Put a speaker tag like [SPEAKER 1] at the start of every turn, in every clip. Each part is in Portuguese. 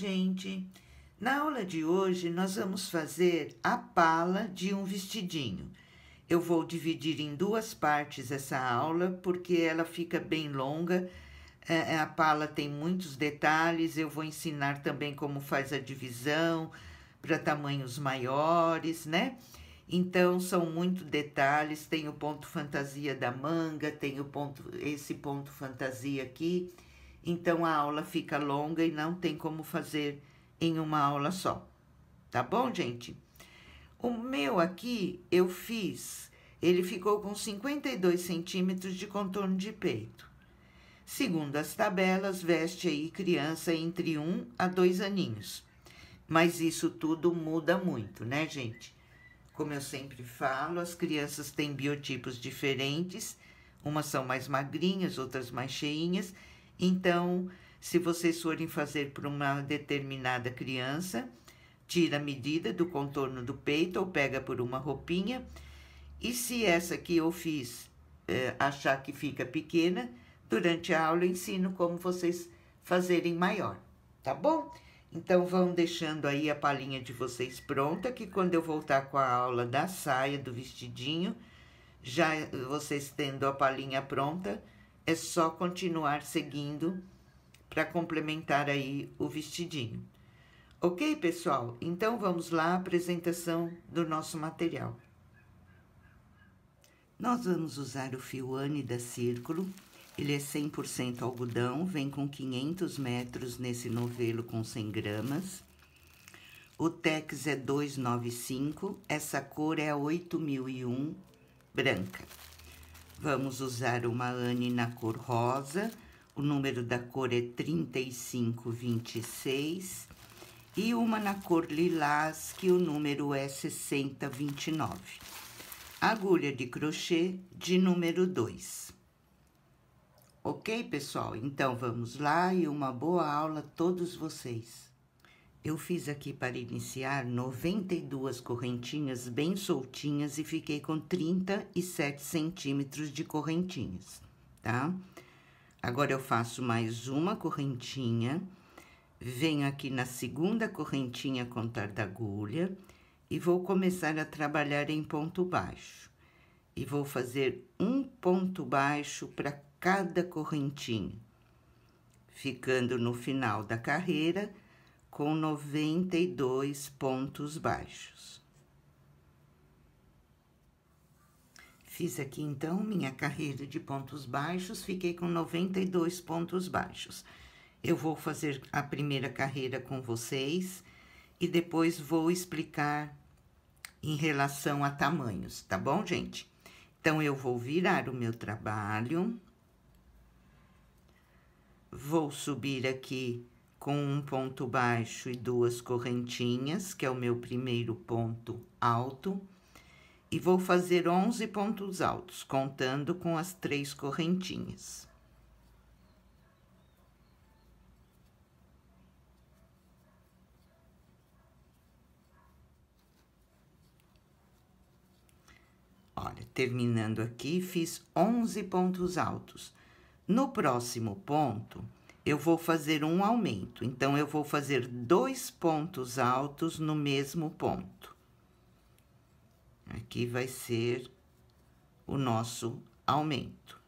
[SPEAKER 1] gente! Na aula de hoje, nós vamos fazer a pala de um vestidinho. Eu vou dividir em duas partes essa aula, porque ela fica bem longa. É, é, a pala tem muitos detalhes. Eu vou ensinar também como faz a divisão para tamanhos maiores, né? Então, são muitos detalhes. Tem o ponto fantasia da manga, tem o ponto, esse ponto fantasia aqui. Então a aula fica longa e não tem como fazer em uma aula só. Tá bom, gente? O meu aqui eu fiz, ele ficou com 52 centímetros de contorno de peito. Segundo as tabelas, veste aí criança entre 1 um a 2 aninhos. Mas isso tudo muda muito, né, gente? Como eu sempre falo, as crianças têm biotipos diferentes, umas são mais magrinhas, outras mais cheinhas então, se vocês forem fazer para uma determinada criança, tira a medida do contorno do peito ou pega por uma roupinha. E se essa que eu fiz é, achar que fica pequena, durante a aula eu ensino como vocês fazerem maior, tá bom? Então, vão deixando aí a palhinha de vocês pronta, que quando eu voltar com a aula da saia, do vestidinho, já vocês tendo a palhinha pronta, é só continuar seguindo para complementar aí o vestidinho. Ok, pessoal? Então vamos lá à apresentação do nosso material. Nós vamos usar o fio ânida círculo. Ele é 100% algodão, vem com 500 metros nesse novelo com 100 gramas. O Tex é 295, essa cor é a 8001 branca. Vamos usar uma ane na cor rosa, o número da cor é 3526, e uma na cor lilás, que o número é 6029. Agulha de crochê de número 2. Ok, pessoal? Então, vamos lá e uma boa aula a todos vocês. Eu fiz aqui para iniciar 92 correntinhas bem soltinhas e fiquei com 37 centímetros de correntinhas, tá? Agora, eu faço mais uma correntinha, venho aqui na segunda correntinha contar da agulha e vou começar a trabalhar em ponto baixo. E vou fazer um ponto baixo para cada correntinha, ficando no final da carreira com 92 pontos baixos. Fiz aqui, então, minha carreira de pontos baixos, fiquei com 92 pontos baixos. Eu vou fazer a primeira carreira com vocês e depois vou explicar em relação a tamanhos, tá bom, gente? Então, eu vou virar o meu trabalho. Vou subir aqui com um ponto baixo e duas correntinhas, que é o meu primeiro ponto alto. E vou fazer 11 pontos altos, contando com as três correntinhas. Olha, terminando aqui, fiz 11 pontos altos. No próximo ponto, eu vou fazer um aumento. Então, eu vou fazer dois pontos altos no mesmo ponto. Aqui vai ser o nosso aumento.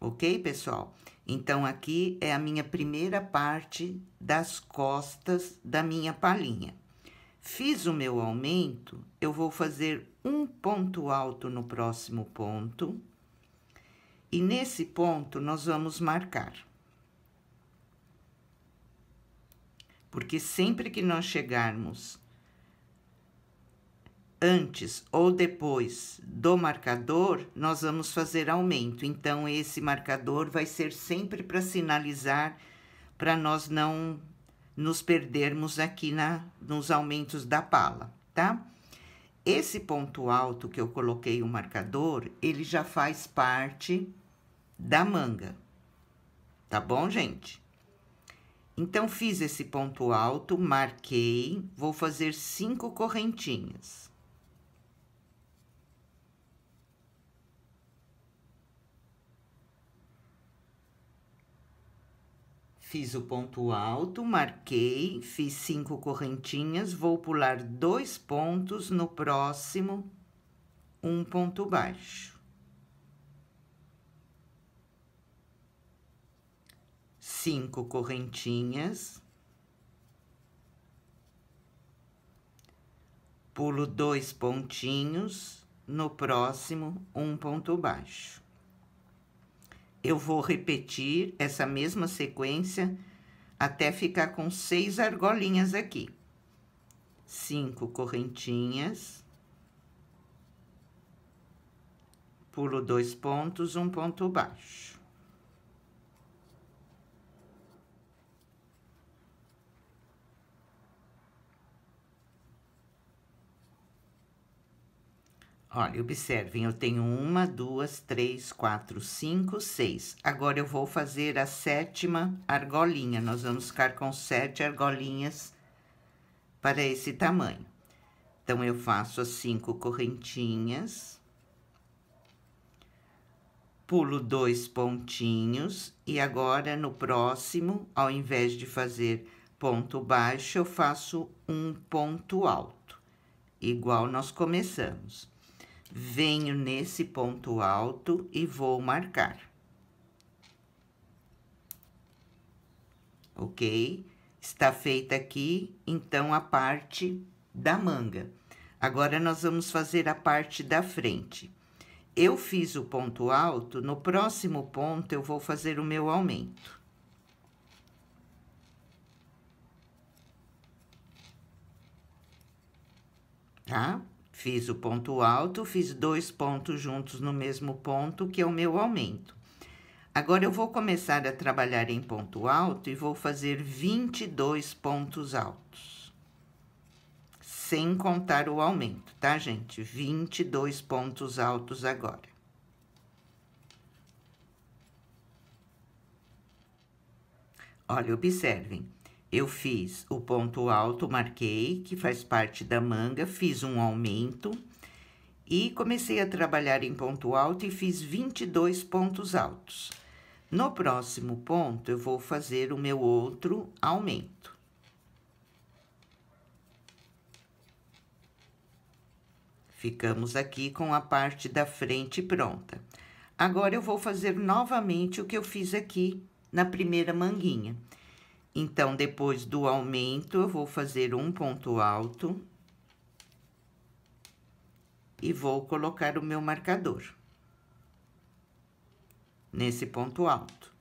[SPEAKER 1] Ok, pessoal? Então, aqui é a minha primeira parte das costas da minha palhinha. Fiz o meu aumento, eu vou fazer um ponto alto no próximo ponto e nesse ponto, nós vamos marcar. Porque sempre que nós chegarmos antes ou depois do marcador, nós vamos fazer aumento. Então, esse marcador vai ser sempre para sinalizar, para nós não nos perdermos aqui na, nos aumentos da pala, tá? Esse ponto alto que eu coloquei o marcador, ele já faz parte da manga. Tá bom, gente? Então, fiz esse ponto alto, marquei, vou fazer cinco correntinhas. Fiz o ponto alto, marquei, fiz cinco correntinhas, vou pular dois pontos no próximo, um ponto baixo. cinco correntinhas. Pulo dois pontinhos, no próximo, um ponto baixo. Eu vou repetir essa mesma sequência até ficar com seis argolinhas aqui. Cinco correntinhas. Pulo dois pontos, um ponto baixo. Olha, observem, eu tenho uma, duas, três, quatro, cinco, seis. Agora, eu vou fazer a sétima argolinha. Nós vamos ficar com sete argolinhas para esse tamanho. Então, eu faço as cinco correntinhas. Pulo dois pontinhos. E agora, no próximo, ao invés de fazer ponto baixo, eu faço um ponto alto. Igual nós começamos venho nesse ponto alto e vou marcar. Ok? Está feita aqui, então, a parte da manga. Agora, nós vamos fazer a parte da frente. Eu fiz o ponto alto, no próximo ponto eu vou fazer o meu aumento. Tá? Fiz o ponto alto, fiz dois pontos juntos no mesmo ponto, que é o meu aumento. Agora, eu vou começar a trabalhar em ponto alto e vou fazer 22 pontos altos. Sem contar o aumento, tá, gente? 22 pontos altos agora. Olha, observem eu fiz o ponto alto, marquei, que faz parte da manga, fiz um aumento e comecei a trabalhar em ponto alto e fiz 22 pontos altos. No próximo ponto, eu vou fazer o meu outro aumento. Ficamos aqui com a parte da frente pronta. Agora, eu vou fazer novamente o que eu fiz aqui na primeira manguinha. Então, depois do aumento, eu vou fazer um ponto alto. E vou colocar o meu marcador. Nesse ponto alto.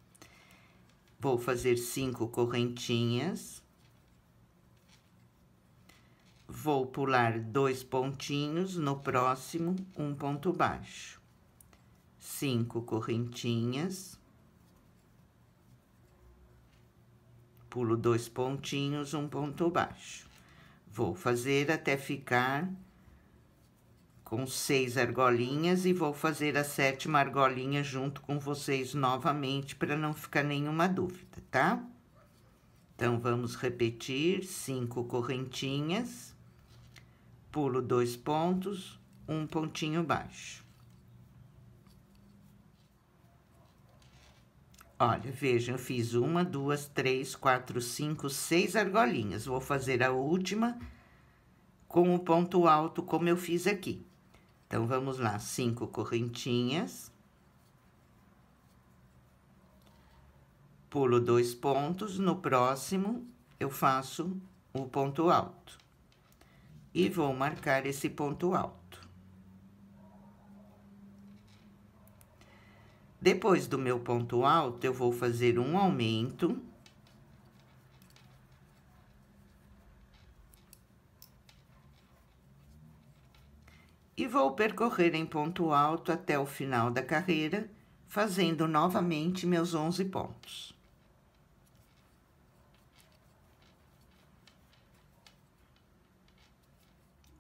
[SPEAKER 1] Vou fazer cinco correntinhas. Vou pular dois pontinhos, no próximo, um ponto baixo. Cinco correntinhas pulo dois pontinhos, um ponto baixo. Vou fazer até ficar com seis argolinhas e vou fazer a sétima argolinha junto com vocês novamente para não ficar nenhuma dúvida, tá? Então, vamos repetir: cinco correntinhas, pulo dois pontos, um pontinho baixo. Olha, vejam, eu fiz uma, duas, três, quatro, cinco, seis argolinhas. Vou fazer a última com o ponto alto, como eu fiz aqui. Então, vamos lá, cinco correntinhas. Pulo dois pontos, no próximo eu faço o ponto alto. E vou marcar esse ponto alto. Depois do meu ponto alto, eu vou fazer um aumento. E vou percorrer em ponto alto até o final da carreira, fazendo novamente meus 11 pontos.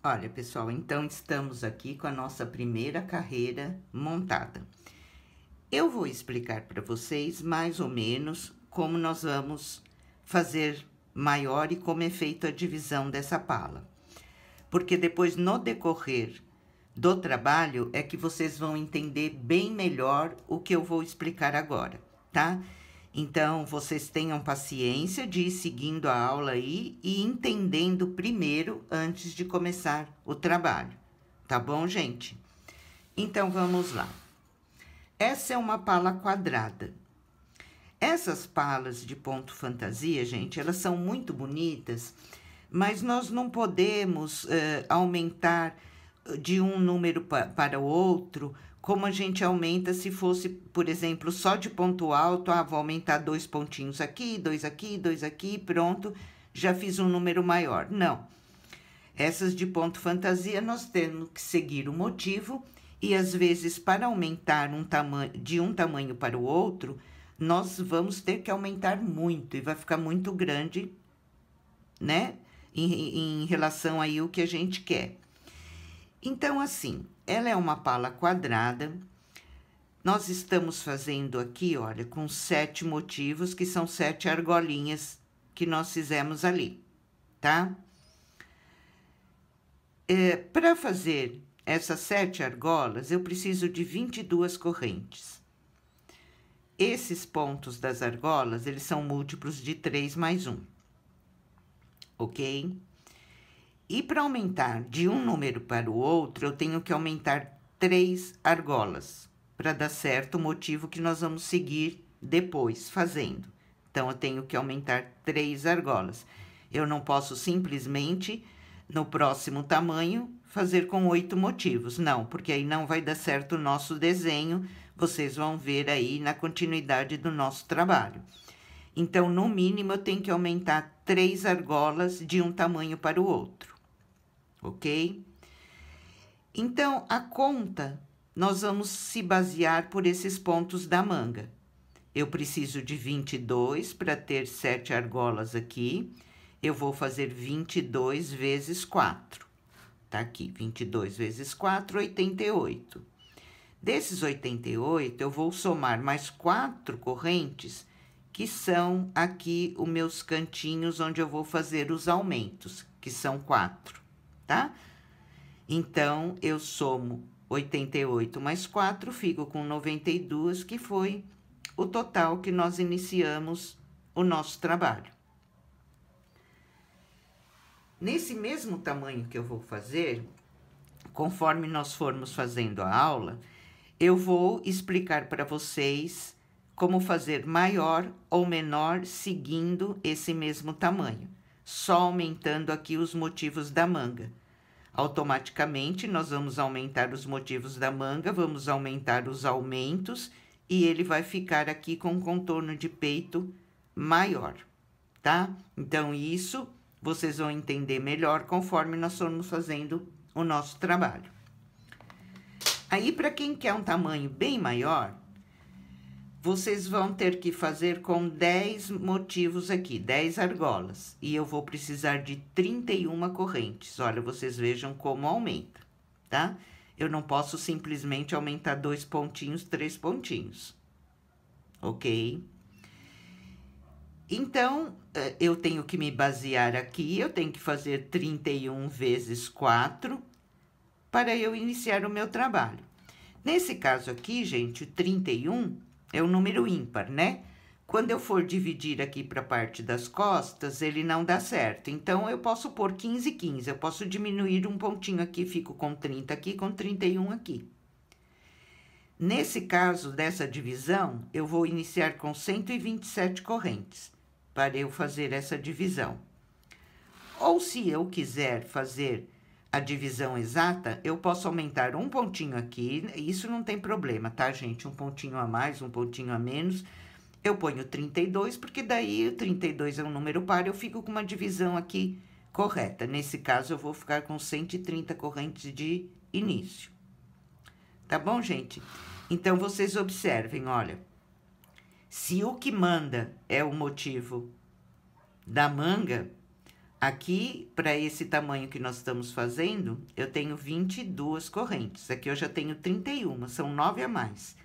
[SPEAKER 1] Olha, pessoal, então estamos aqui com a nossa primeira carreira montada. Eu vou explicar para vocês mais ou menos como nós vamos fazer maior e como é feita a divisão dessa pala. Porque depois, no decorrer do trabalho, é que vocês vão entender bem melhor o que eu vou explicar agora, tá? Então, vocês tenham paciência de ir seguindo a aula aí e entendendo primeiro antes de começar o trabalho, tá bom, gente? Então, vamos lá. Essa é uma pala quadrada. Essas palas de ponto fantasia, gente, elas são muito bonitas, mas nós não podemos uh, aumentar eh, de um número pa para o outro, como a gente aumenta se fosse, por exemplo, só de ponto alto, ah, vou aumentar dois pontinhos aqui, dois aqui, dois aqui, pronto, já fiz um número maior. Não. Essas de ponto fantasia, nós temos que seguir o motivo e às vezes, para aumentar um de um tamanho para o outro, nós vamos ter que aumentar muito e vai ficar muito grande, né? Em, em relação aí o que a gente quer. Então, assim, ela é uma pala quadrada. Nós estamos fazendo aqui, olha, com sete motivos, que são sete argolinhas que nós fizemos ali, tá? É, Para fazer essas sete argolas, eu preciso de 22 correntes. Esses pontos das argolas, eles são múltiplos de 3 mais 1, ok? E para aumentar de um número para o outro, eu tenho que aumentar três argolas, para dar certo o motivo que nós vamos seguir depois fazendo. Então, eu tenho que aumentar três argolas. Eu não posso simplesmente, no próximo tamanho, fazer com oito motivos. Não, porque aí não vai dar certo o nosso desenho. Vocês vão ver aí na continuidade do nosso trabalho. Então, no mínimo, eu tenho que aumentar três argolas de um tamanho para o outro, ok? Então, a conta, nós vamos se basear por esses pontos da manga. Eu preciso de 22 para ter sete argolas aqui. Eu vou fazer 22 vezes 4. Tá aqui, 22 vezes 4, 88. Desses 88, eu vou somar mais quatro correntes, que são aqui os meus cantinhos onde eu vou fazer os aumentos, que são quatro, tá? Então, eu somo 88 mais 4, fico com 92, que foi o total que nós iniciamos o nosso trabalho. Nesse mesmo tamanho que eu vou fazer, conforme nós formos fazendo a aula, eu vou explicar para vocês como fazer maior ou menor seguindo esse mesmo tamanho, só aumentando aqui os motivos da manga. Automaticamente, nós vamos aumentar os motivos da manga, vamos aumentar os aumentos e ele vai ficar aqui com um contorno de peito maior, tá? Então, isso vocês vão entender melhor conforme nós formos fazendo o nosso trabalho. Aí, para quem quer um tamanho bem maior, vocês vão ter que fazer com 10 motivos aqui, 10 argolas. E eu vou precisar de 31 correntes. Olha, vocês vejam como aumenta, tá? Eu não posso simplesmente aumentar dois pontinhos, três pontinhos. Ok? Então, eh, eu tenho que me basear aqui, eu tenho que fazer 31 vezes 4 para eu iniciar o meu trabalho. Nesse caso aqui, gente, 31 é um número ímpar, né? Quando eu for dividir aqui para a parte das costas, ele não dá certo. Então, eu posso pôr 15, 15. Eu posso diminuir um pontinho aqui, fico com 30 aqui, com 31 aqui. Nesse caso dessa divisão, eu vou iniciar com 127 correntes para eu fazer essa divisão. Ou se eu quiser fazer a divisão exata, eu posso aumentar um pontinho aqui, isso não tem problema, tá, gente? Um pontinho a mais, um pontinho a menos. Eu ponho 32, porque daí o 32 é um número par, eu fico com uma divisão aqui correta. Nesse caso, eu vou ficar com 130 correntes de início. Tá bom, gente? Então, vocês observem, olha. Se o que manda é o motivo da manga, aqui, para esse tamanho que nós estamos fazendo, eu tenho 22 correntes. Aqui eu já tenho 31, são 9 a mais.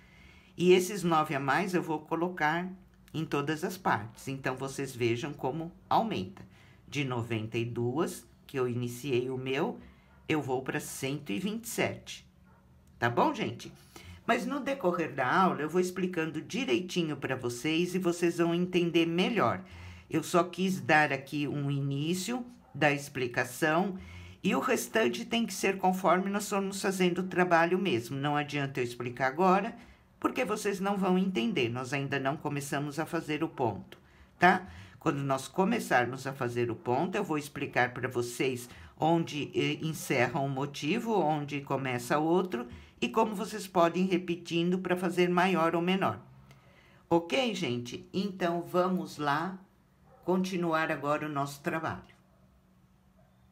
[SPEAKER 1] E esses 9 a mais eu vou colocar em todas as partes. Então, vocês vejam como aumenta. De 92, que eu iniciei o meu, eu vou para 127. Tá bom, gente? Mas no decorrer da aula eu vou explicando direitinho para vocês e vocês vão entender melhor. Eu só quis dar aqui um início da explicação e o restante tem que ser conforme nós formos fazendo o trabalho mesmo. Não adianta eu explicar agora, porque vocês não vão entender. Nós ainda não começamos a fazer o ponto, tá? Quando nós começarmos a fazer o ponto, eu vou explicar para vocês onde eh, encerra um motivo, onde começa outro e como vocês podem ir repetindo para fazer maior ou menor. Ok, gente? Então, vamos lá continuar agora o nosso trabalho.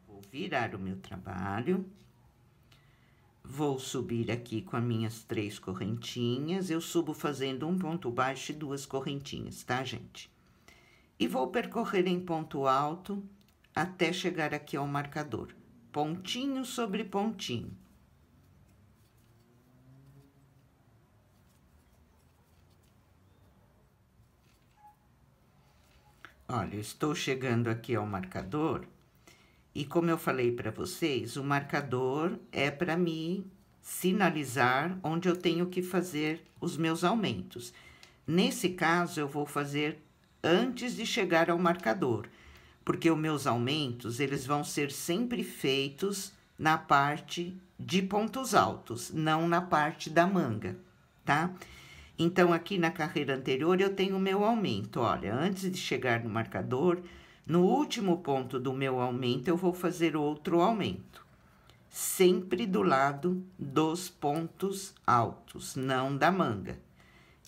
[SPEAKER 1] Vou virar o meu trabalho. Vou subir aqui com as minhas três correntinhas. Eu subo fazendo um ponto baixo e duas correntinhas, tá, gente? E vou percorrer em ponto alto até chegar aqui ao marcador. Pontinho sobre pontinho. Olha, eu estou chegando aqui ao marcador e como eu falei para vocês, o marcador é para me sinalizar onde eu tenho que fazer os meus aumentos. Nesse caso, eu vou fazer antes de chegar ao marcador, porque os meus aumentos, eles vão ser sempre feitos na parte de pontos altos, não na parte da manga, tá? Então, aqui na carreira anterior, eu tenho o meu aumento. Olha, antes de chegar no marcador, no último ponto do meu aumento, eu vou fazer outro aumento. Sempre do lado dos pontos altos, não da manga.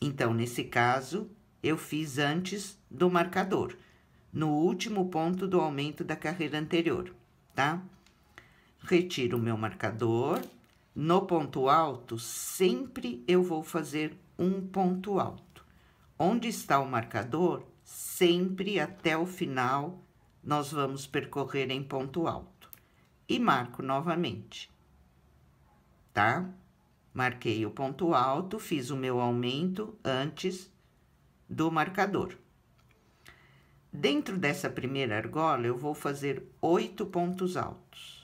[SPEAKER 1] Então, nesse caso, eu fiz antes do marcador, no último ponto do aumento da carreira anterior, tá? Retiro o meu marcador. No ponto alto, sempre eu vou fazer um ponto alto. Onde está o marcador, sempre até o final nós vamos percorrer em ponto alto. E marco novamente, tá? Marquei o ponto alto, fiz o meu aumento antes do marcador. Dentro dessa primeira argola, eu vou fazer oito pontos altos.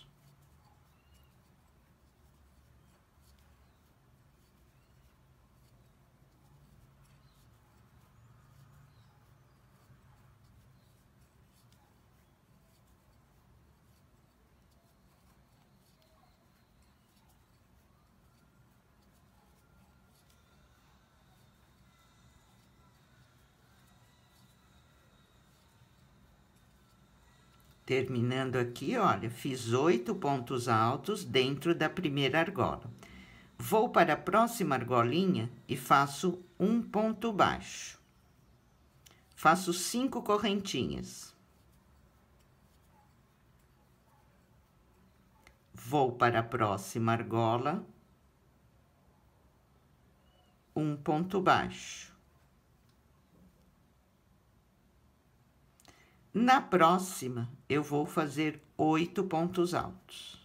[SPEAKER 1] Terminando aqui, olha, fiz oito pontos altos dentro da primeira argola. Vou para a próxima argolinha e faço um ponto baixo. Faço cinco correntinhas. Vou para a próxima argola. Um ponto baixo. Na próxima, eu vou fazer oito pontos altos.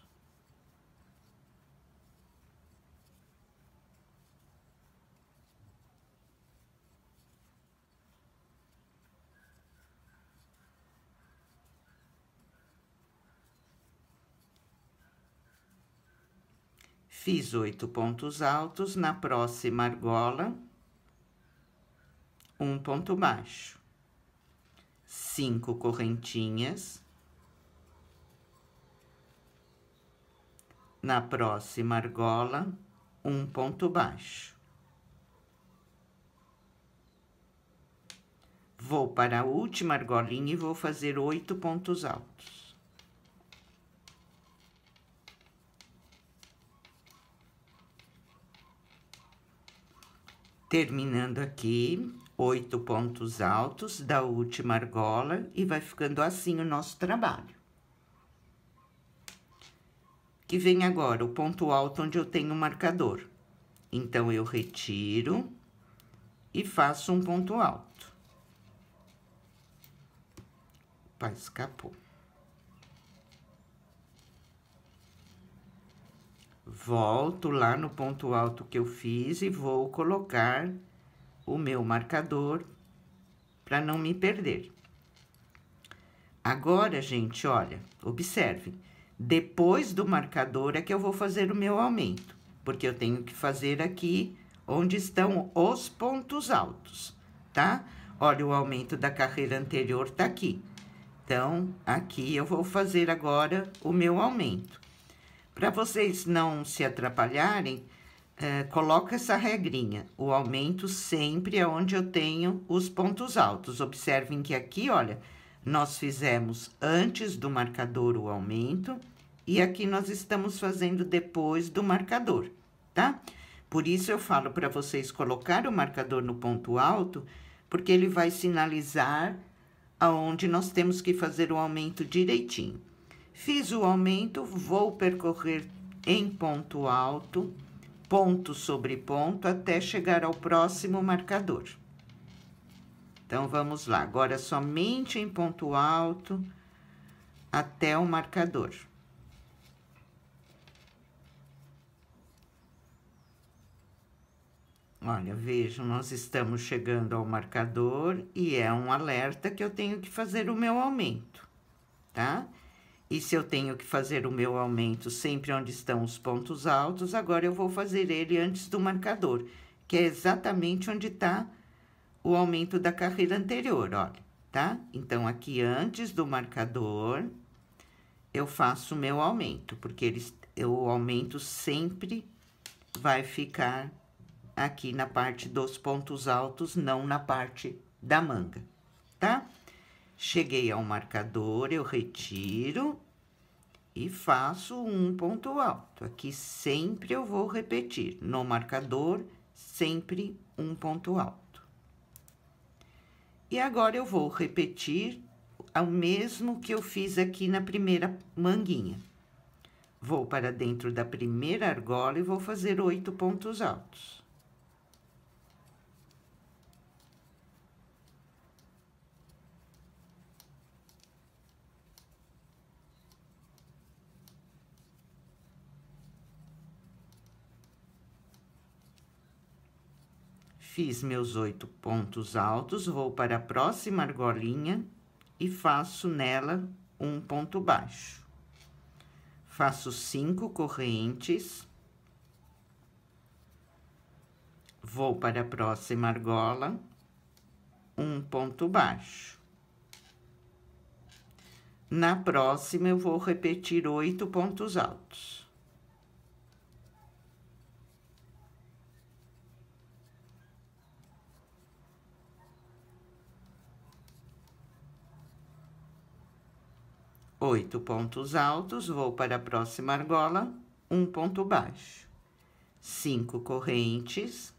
[SPEAKER 1] Fiz oito pontos altos na próxima argola, um ponto baixo cinco correntinhas. Na próxima argola, um ponto baixo. Vou para a última argolinha e vou fazer oito pontos altos. Terminando aqui, oito pontos altos da última argola e vai ficando assim o nosso trabalho. Que vem agora o ponto alto onde eu tenho o marcador. Então, eu retiro e faço um ponto alto. Opa, escapou. Volto lá no ponto alto que eu fiz e vou colocar o meu marcador para não me perder. Agora, gente, olha, observem. Depois do marcador é que eu vou fazer o meu aumento, porque eu tenho que fazer aqui onde estão os pontos altos, tá? Olha, o aumento da carreira anterior tá aqui. Então, aqui eu vou fazer agora o meu aumento. Para vocês não se atrapalharem, é, coloco essa regrinha. O aumento sempre é onde eu tenho os pontos altos. Observem que aqui, olha, nós fizemos antes do marcador o aumento e aqui nós estamos fazendo depois do marcador, tá? Por isso eu falo para vocês colocar o marcador no ponto alto, porque ele vai sinalizar aonde nós temos que fazer o aumento direitinho. Fiz o aumento, vou percorrer em ponto alto ponto sobre ponto até chegar ao próximo marcador. Então, vamos lá. Agora, somente em ponto alto até o marcador. Olha, vejam, nós estamos chegando ao marcador e é um alerta que eu tenho que fazer o meu aumento, tá? E se eu tenho que fazer o meu aumento sempre onde estão os pontos altos, agora eu vou fazer ele antes do marcador, que é exatamente onde está o aumento da carreira anterior, olha, tá? Então, aqui antes do marcador, eu faço o meu aumento, porque o aumento sempre vai ficar aqui na parte dos pontos altos, não na parte da manga, tá? Cheguei ao marcador, eu retiro e faço um ponto alto. Aqui sempre eu vou repetir, no marcador, sempre um ponto alto. E agora eu vou repetir o mesmo que eu fiz aqui na primeira manguinha. Vou para dentro da primeira argola e vou fazer oito pontos altos. Fiz meus oito pontos altos, vou para a próxima argolinha e faço nela um ponto baixo. Faço cinco correntes. Vou para a próxima argola, um ponto baixo. Na próxima, eu vou repetir oito pontos altos. Oito pontos altos, vou para a próxima argola, um ponto baixo. Cinco correntes.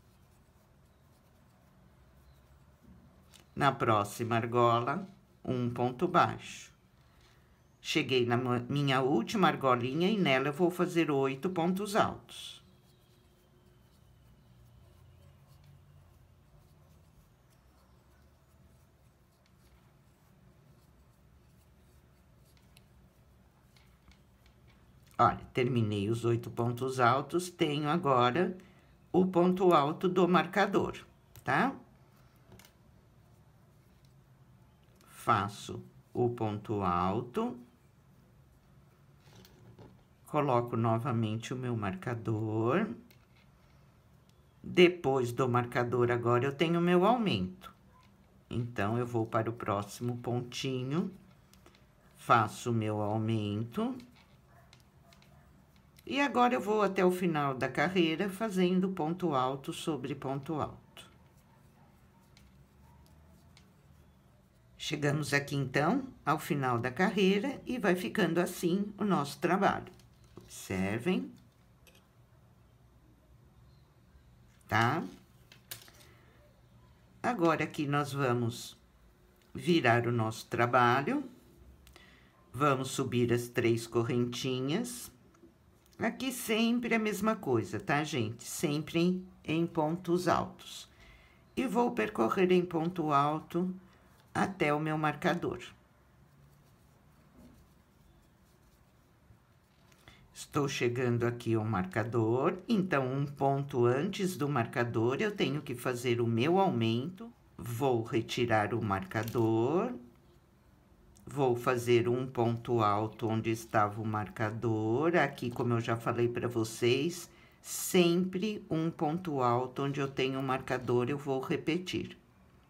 [SPEAKER 1] Na próxima argola, um ponto baixo. Cheguei na minha última argolinha e nela eu vou fazer oito pontos altos. Olha, terminei os oito pontos altos, tenho agora o ponto alto do marcador, tá? Faço o ponto alto, coloco novamente o meu marcador. Depois do marcador, agora eu tenho meu aumento. Então, eu vou para o próximo pontinho, faço o meu aumento e agora eu vou até o final da carreira fazendo ponto alto sobre ponto alto. Chegamos aqui, então, ao final da carreira e vai ficando assim o nosso trabalho. Observem. Tá? Agora aqui nós vamos virar o nosso trabalho. Vamos subir as três correntinhas. Aqui sempre a mesma coisa, tá, gente? Sempre em, em pontos altos. E vou percorrer em ponto alto até o meu marcador. Estou chegando aqui ao marcador, então um ponto antes do marcador eu tenho que fazer o meu aumento. Vou retirar o marcador Vou fazer um ponto alto onde estava o marcador. Aqui, como eu já falei para vocês, sempre um ponto alto onde eu tenho um marcador, eu vou repetir,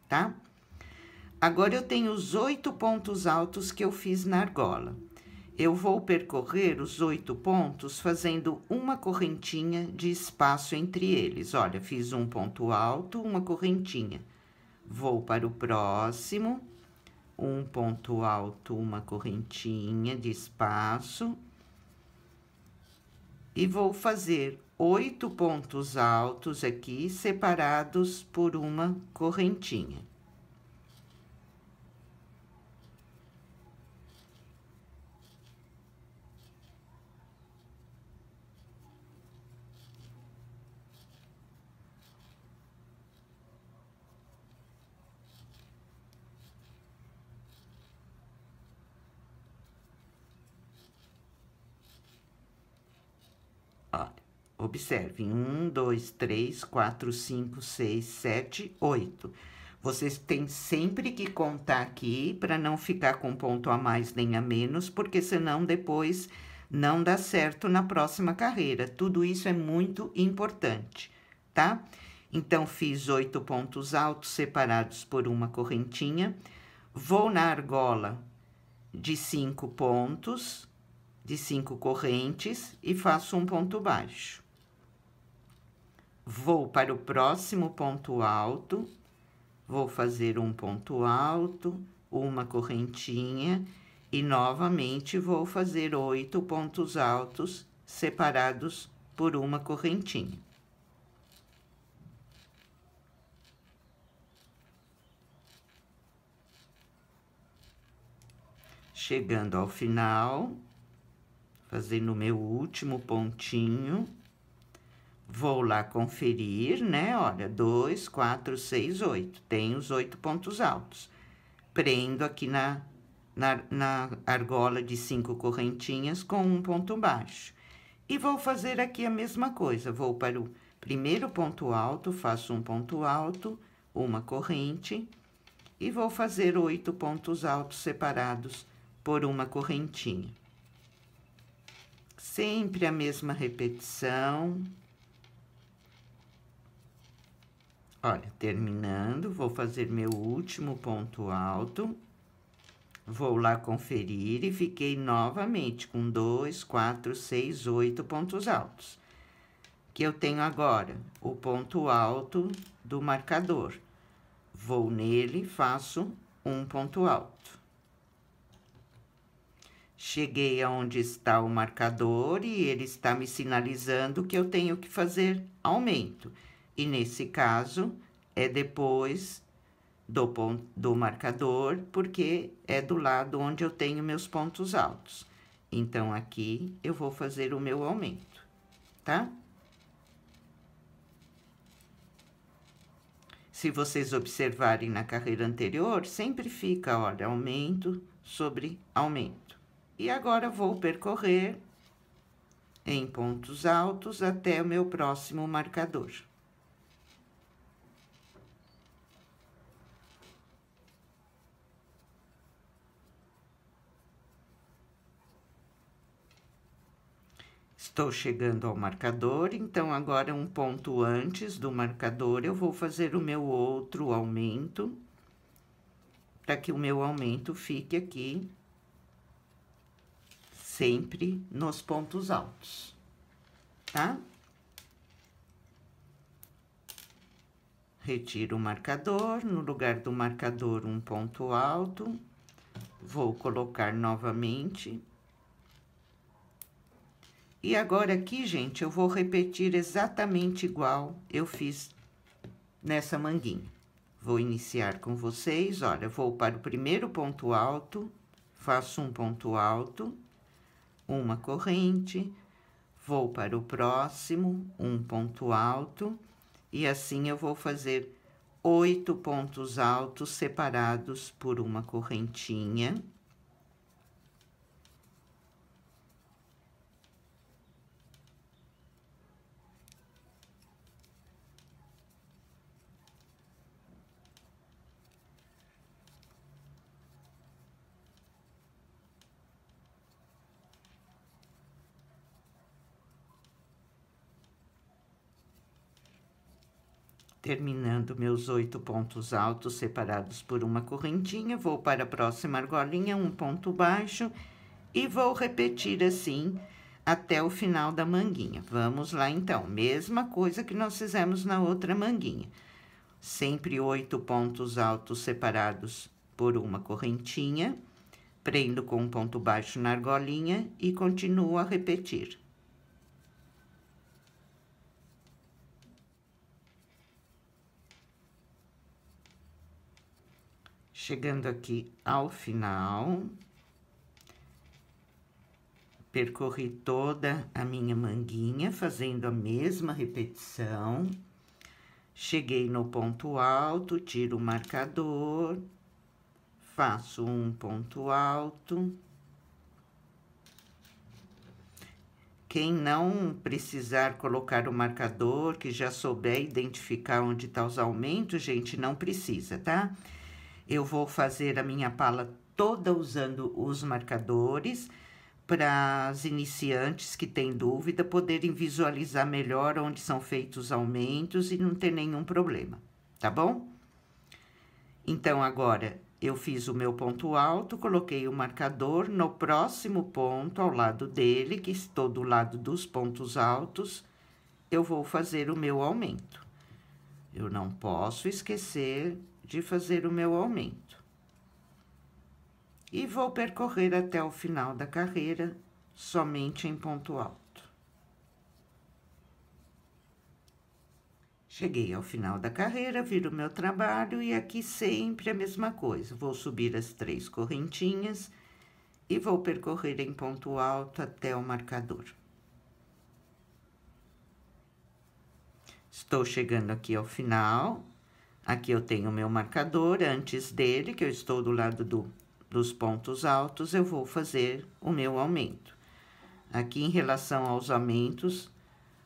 [SPEAKER 1] tá? Agora, eu tenho os oito pontos altos que eu fiz na argola. Eu vou percorrer os oito pontos fazendo uma correntinha de espaço entre eles. Olha, fiz um ponto alto, uma correntinha. Vou para o próximo um ponto alto, uma correntinha de espaço. E vou fazer oito pontos altos aqui, separados por uma correntinha. Observem, 1, 2, 3, 4, 5, 6, 7, 8. Vocês têm sempre que contar aqui para não ficar com ponto a mais nem a menos, porque senão depois não dá certo na próxima carreira. Tudo isso é muito importante, tá? Então, fiz oito pontos altos separados por uma correntinha. Vou na argola de cinco pontos, de cinco correntes, e faço um ponto baixo. Vou para o próximo ponto alto, vou fazer um ponto alto, uma correntinha e novamente vou fazer oito pontos altos separados por uma correntinha. Chegando ao final, fazendo o meu último pontinho. Vou lá conferir, né? Olha, 2, 4, 6, 8. Tem os oito pontos altos. Prendo aqui na, na, na argola de cinco correntinhas com um ponto baixo. E vou fazer aqui a mesma coisa. Vou para o primeiro ponto alto, faço um ponto alto, uma corrente. E vou fazer oito pontos altos separados por uma correntinha. Sempre a mesma repetição. Olha, terminando, vou fazer meu último ponto alto. Vou lá conferir e fiquei novamente com dois, quatro, seis, oito pontos altos. Que eu tenho agora o ponto alto do marcador. Vou nele, faço um ponto alto. Cheguei aonde está o marcador e ele está me sinalizando que eu tenho que fazer aumento. Aumento e nesse caso é depois do, ponto, do marcador, porque é do lado onde eu tenho meus pontos altos. Então, aqui eu vou fazer o meu aumento, tá? Se vocês observarem na carreira anterior, sempre fica, olha, aumento sobre aumento. E agora, vou percorrer em pontos altos até o meu próximo marcador. Estou chegando ao marcador, então agora um ponto antes do marcador, eu vou fazer o meu outro aumento, para que o meu aumento fique aqui, sempre nos pontos altos, tá? Retiro o marcador, no lugar do marcador um ponto alto, vou colocar novamente e agora aqui, gente, eu vou repetir exatamente igual eu fiz nessa manguinha. Vou iniciar com vocês, olha, vou para o primeiro ponto alto, faço um ponto alto, uma corrente, vou para o próximo, um ponto alto, e assim eu vou fazer oito pontos altos separados por uma correntinha. Terminando meus oito pontos altos separados por uma correntinha, vou para a próxima argolinha, um ponto baixo, e vou repetir assim até o final da manguinha. Vamos lá, então. Mesma coisa que nós fizemos na outra manguinha. Sempre oito pontos altos separados por uma correntinha, prendo com um ponto baixo na argolinha e continuo a repetir. Chegando aqui ao final, percorri toda a minha manguinha, fazendo a mesma repetição. Cheguei no ponto alto, tiro o marcador, faço um ponto alto. Quem não precisar colocar o marcador, que já souber identificar onde tá os aumentos, gente, não precisa, tá? Tá? Eu vou fazer a minha pala toda usando os marcadores para as iniciantes que têm dúvida poderem visualizar melhor onde são feitos aumentos e não ter nenhum problema, tá bom? Então, agora, eu fiz o meu ponto alto, coloquei o marcador no próximo ponto ao lado dele, que estou do lado dos pontos altos, eu vou fazer o meu aumento. Eu não posso esquecer de fazer o meu aumento. E vou percorrer até o final da carreira somente em ponto alto. Cheguei ao final da carreira, viro o meu trabalho e aqui sempre a mesma coisa. Vou subir as três correntinhas e vou percorrer em ponto alto até o marcador. Estou chegando aqui ao final, Aqui eu tenho meu marcador, antes dele, que eu estou do lado do, dos pontos altos, eu vou fazer o meu aumento. Aqui, em relação aos aumentos,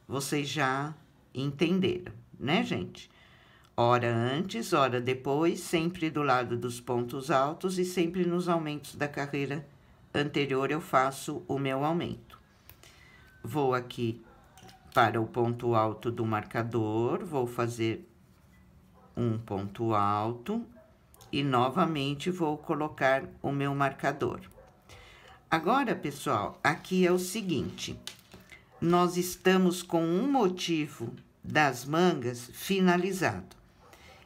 [SPEAKER 1] vocês já entenderam, né, gente? Hora antes, hora depois, sempre do lado dos pontos altos e sempre nos aumentos da carreira anterior eu faço o meu aumento. Vou aqui para o ponto alto do marcador, vou fazer um ponto alto e novamente vou colocar o meu marcador. Agora, pessoal, aqui é o seguinte. Nós estamos com um motivo das mangas finalizado.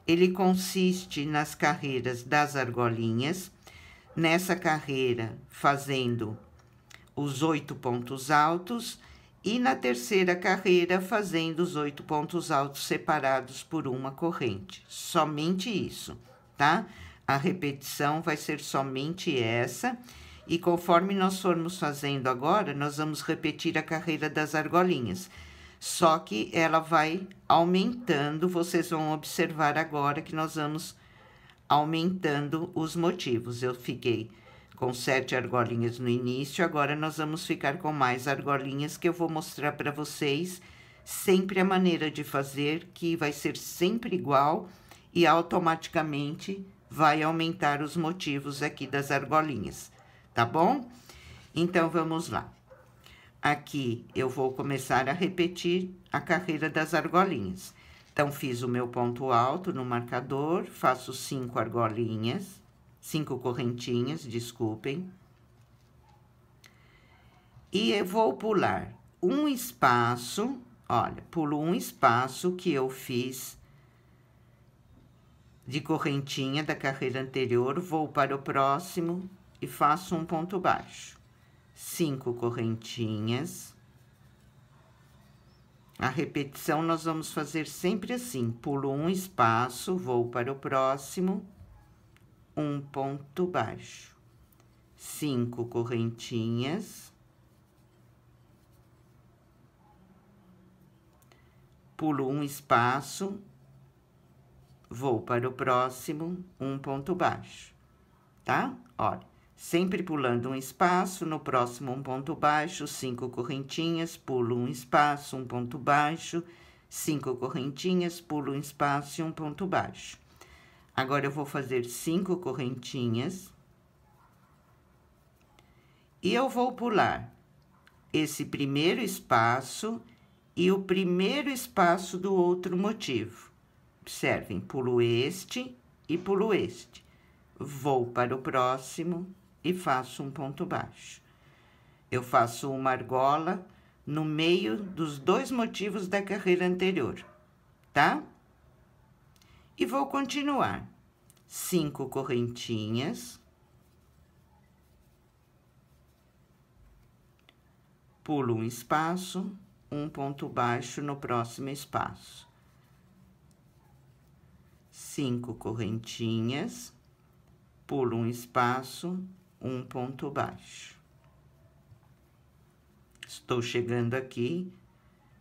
[SPEAKER 1] Ele consiste nas carreiras das argolinhas. Nessa carreira, fazendo os oito pontos altos e na terceira carreira fazendo os oito pontos altos separados por uma corrente. Somente isso, tá? A repetição vai ser somente essa. E conforme nós formos fazendo agora, nós vamos repetir a carreira das argolinhas. Só que ela vai aumentando, vocês vão observar agora que nós vamos aumentando os motivos. Eu fiquei com sete argolinhas no início. Agora, nós vamos ficar com mais argolinhas que eu vou mostrar para vocês sempre a maneira de fazer, que vai ser sempre igual e automaticamente vai aumentar os motivos aqui das argolinhas, tá bom? Então, vamos lá. Aqui, eu vou começar a repetir a carreira das argolinhas. Então, fiz o meu ponto alto no marcador, faço cinco argolinhas cinco correntinhas, desculpem. E eu vou pular um espaço, olha, pulo um espaço que eu fiz de correntinha da carreira anterior, vou para o próximo e faço um ponto baixo. Cinco correntinhas. A repetição nós vamos fazer sempre assim: pulo um espaço, vou para o próximo um ponto baixo, cinco correntinhas, pulo um espaço, vou para o próximo, um ponto baixo, tá? Olha, sempre pulando um espaço, no próximo um ponto baixo, cinco correntinhas, pulo um espaço, um ponto baixo, cinco correntinhas, pulo um espaço e um ponto baixo. Agora, eu vou fazer cinco correntinhas. E eu vou pular esse primeiro espaço e o primeiro espaço do outro motivo. Observem, pulo este e pulo este. Vou para o próximo e faço um ponto baixo. Eu faço uma argola no meio dos dois motivos da carreira anterior, tá? e vou continuar. Cinco correntinhas. Pulo um espaço, um ponto baixo no próximo espaço. Cinco correntinhas, pulo um espaço, um ponto baixo. Estou chegando aqui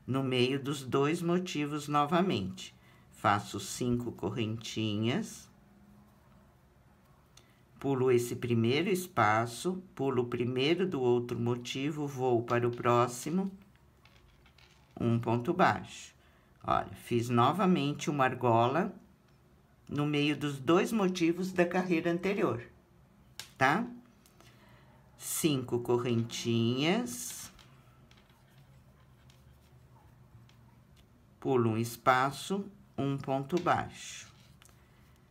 [SPEAKER 1] no meio dos dois motivos novamente faço cinco correntinhas, pulo esse primeiro espaço, pulo o primeiro do outro motivo, vou para o próximo, um ponto baixo. Olha, fiz novamente uma argola no meio dos dois motivos da carreira anterior, tá? Cinco correntinhas. Pulo um espaço, um ponto baixo,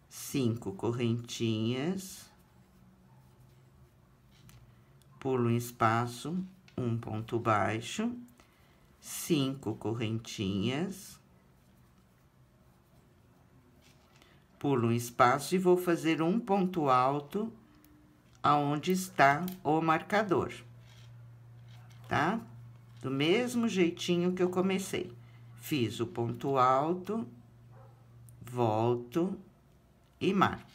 [SPEAKER 1] cinco correntinhas, pulo um espaço, um ponto baixo, cinco correntinhas, pulo um espaço e vou fazer um ponto alto aonde está o marcador, tá? Do mesmo jeitinho que eu comecei. Fiz o ponto alto, volto e marco.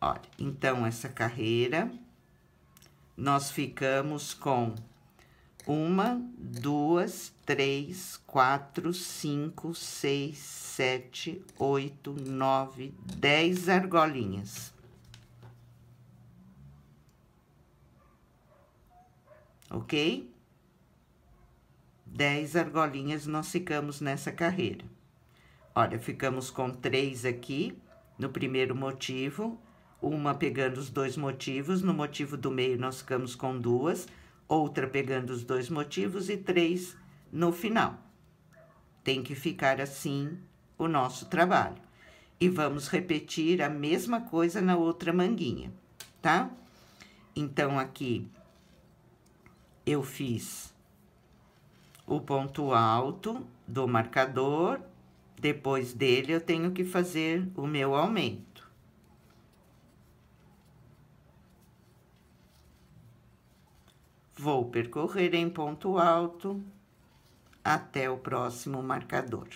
[SPEAKER 1] Olha, então, essa carreira, nós ficamos com uma, duas, três, quatro, cinco, seis, sete, oito, nove, dez argolinhas. Ok? Dez argolinhas nós ficamos nessa carreira. Olha, ficamos com três aqui no primeiro motivo, uma pegando os dois motivos, no motivo do meio nós ficamos com duas, outra pegando os dois motivos e três no final. Tem que ficar assim o nosso trabalho. E vamos repetir a mesma coisa na outra manguinha, tá? Então, aqui eu fiz o ponto alto do marcador depois dele, eu tenho que fazer o meu aumento. Vou percorrer em ponto alto até o próximo marcador.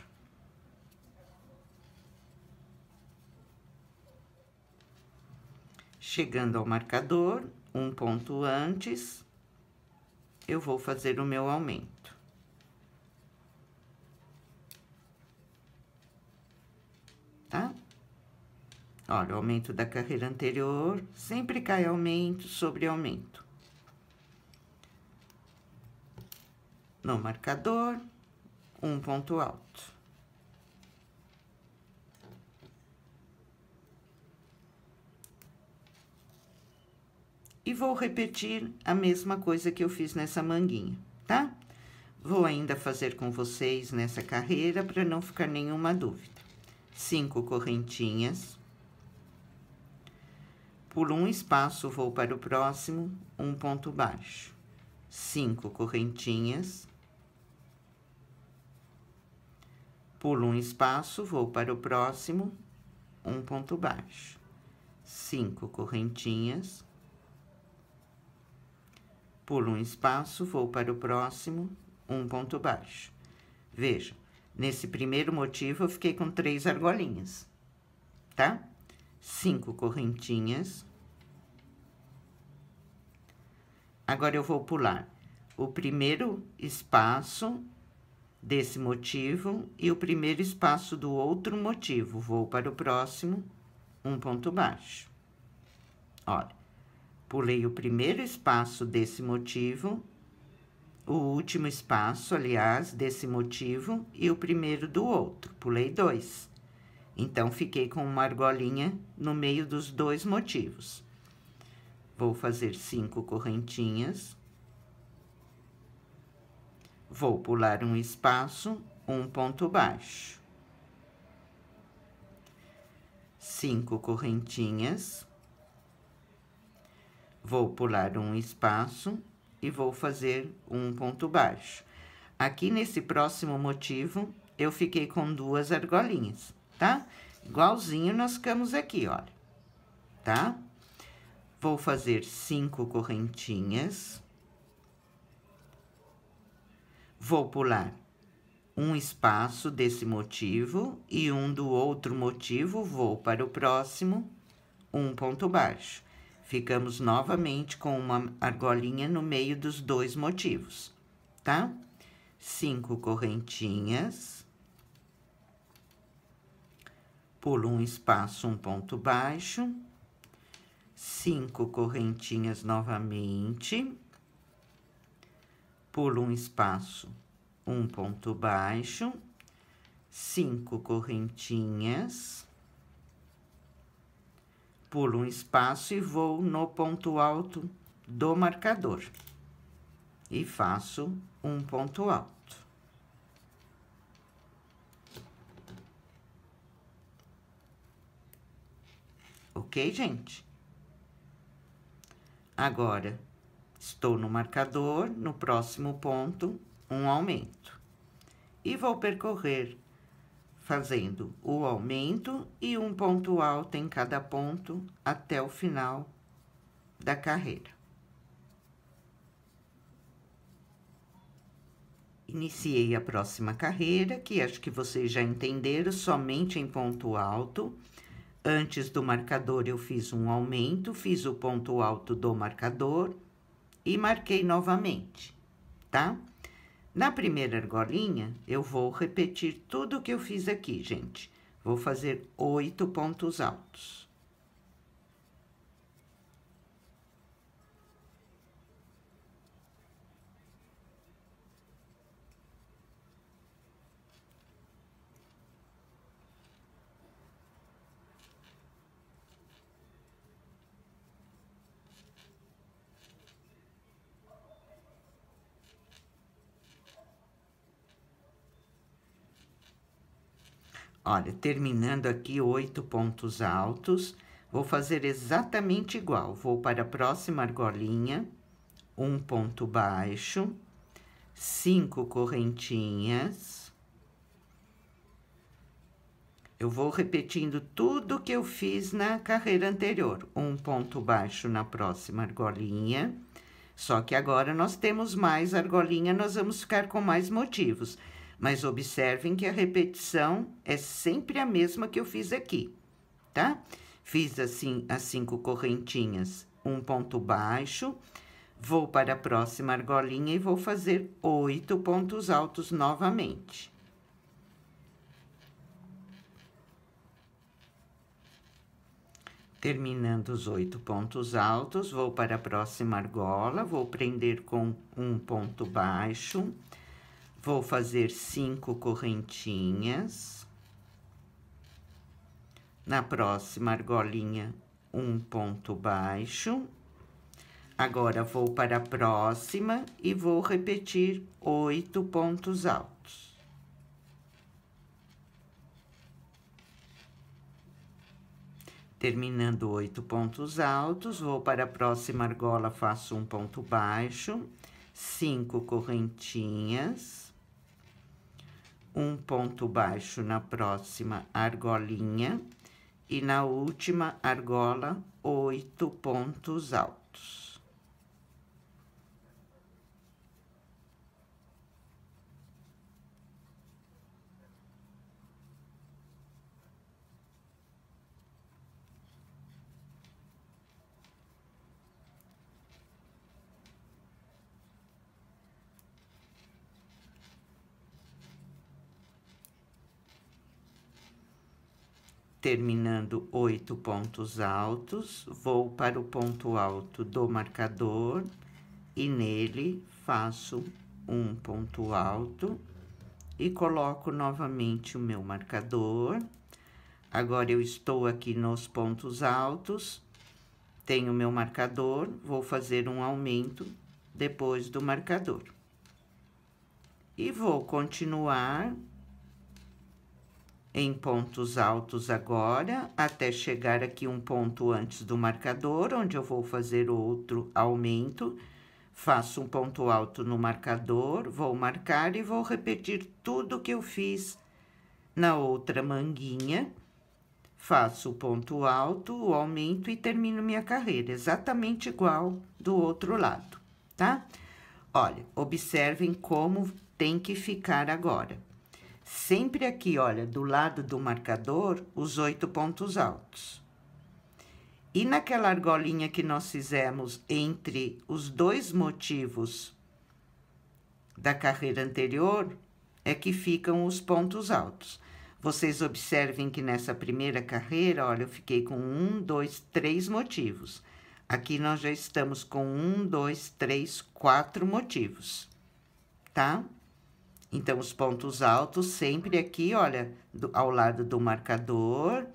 [SPEAKER 1] Chegando ao marcador, um ponto antes, eu vou fazer o meu aumento. tá? Olha, o aumento da carreira anterior, sempre cai aumento sobre aumento. No marcador, um ponto alto. E vou repetir a mesma coisa que eu fiz nessa manguinha, tá? Vou ainda fazer com vocês nessa carreira para não ficar nenhuma dúvida cinco correntinhas. pulo um espaço, vou para o próximo, um ponto baixo. Cinco correntinhas. Pulo um espaço, vou para o próximo, um ponto baixo. Cinco correntinhas. Pulo um espaço, vou para o próximo, um ponto baixo. Veja, Nesse primeiro motivo, eu fiquei com três argolinhas, tá? Cinco correntinhas. Agora, eu vou pular o primeiro espaço desse motivo e o primeiro espaço do outro motivo. Vou para o próximo, um ponto baixo. Olha, pulei o primeiro espaço desse motivo o último espaço, aliás, desse motivo e o primeiro do outro. Pulei dois. Então, fiquei com uma argolinha no meio dos dois motivos. Vou fazer cinco correntinhas. Vou pular um espaço, um ponto baixo. Cinco correntinhas. Vou pular um espaço, e vou fazer um ponto baixo. Aqui nesse próximo motivo, eu fiquei com duas argolinhas, tá? Igualzinho nós ficamos aqui, olha, tá? Vou fazer cinco correntinhas. Vou pular um espaço desse motivo e um do outro motivo, vou para o próximo, um ponto baixo. Ficamos novamente com uma argolinha no meio dos dois motivos, tá? Cinco correntinhas. Pulo um espaço, um ponto baixo. Cinco correntinhas novamente. Pulo um espaço, um ponto baixo. Cinco correntinhas pulo um espaço e vou no ponto alto do marcador e faço um ponto alto. Ok, gente? Agora, estou no marcador, no próximo ponto, um aumento. E vou percorrer fazendo o aumento e um ponto alto em cada ponto até o final da carreira. Iniciei a próxima carreira, que acho que vocês já entenderam, somente em ponto alto. Antes do marcador, eu fiz um aumento, fiz o ponto alto do marcador e marquei novamente, tá? Na primeira argolinha, eu vou repetir tudo o que eu fiz aqui, gente. Vou fazer oito pontos altos. Olha, terminando aqui oito pontos altos, vou fazer exatamente igual. Vou para a próxima argolinha, um ponto baixo, cinco correntinhas. Eu vou repetindo tudo que eu fiz na carreira anterior. Um ponto baixo na próxima argolinha. Só que agora nós temos mais argolinha, nós vamos ficar com mais motivos. Mas observem que a repetição é sempre a mesma que eu fiz aqui, tá? Fiz assim as cinco correntinhas, um ponto baixo, vou para a próxima argolinha e vou fazer oito pontos altos novamente. Terminando os oito pontos altos, vou para a próxima argola, vou prender com um ponto baixo Vou fazer cinco correntinhas. Na próxima argolinha, um ponto baixo. Agora, vou para a próxima e vou repetir oito pontos altos. Terminando oito pontos altos, vou para a próxima argola, faço um ponto baixo, cinco correntinhas um ponto baixo na próxima argolinha e na última argola, oito pontos altos. terminando oito pontos altos, vou para o ponto alto do marcador e nele faço um ponto alto e coloco novamente o meu marcador. Agora, eu estou aqui nos pontos altos, tenho meu marcador, vou fazer um aumento depois do marcador. E vou continuar em pontos altos agora, até chegar aqui um ponto antes do marcador, onde eu vou fazer outro aumento. Faço um ponto alto no marcador, vou marcar e vou repetir tudo que eu fiz na outra manguinha. Faço o ponto alto, o aumento e termino minha carreira, exatamente igual do outro lado, tá? Olha, observem como tem que ficar agora sempre aqui, olha, do lado do marcador, os oito pontos altos. E naquela argolinha que nós fizemos entre os dois motivos da carreira anterior, é que ficam os pontos altos. Vocês observem que nessa primeira carreira, olha, eu fiquei com um, dois, três motivos. Aqui nós já estamos com um, dois, três, quatro motivos, tá? Tá? Então, os pontos altos sempre aqui, olha, do, ao lado do marcador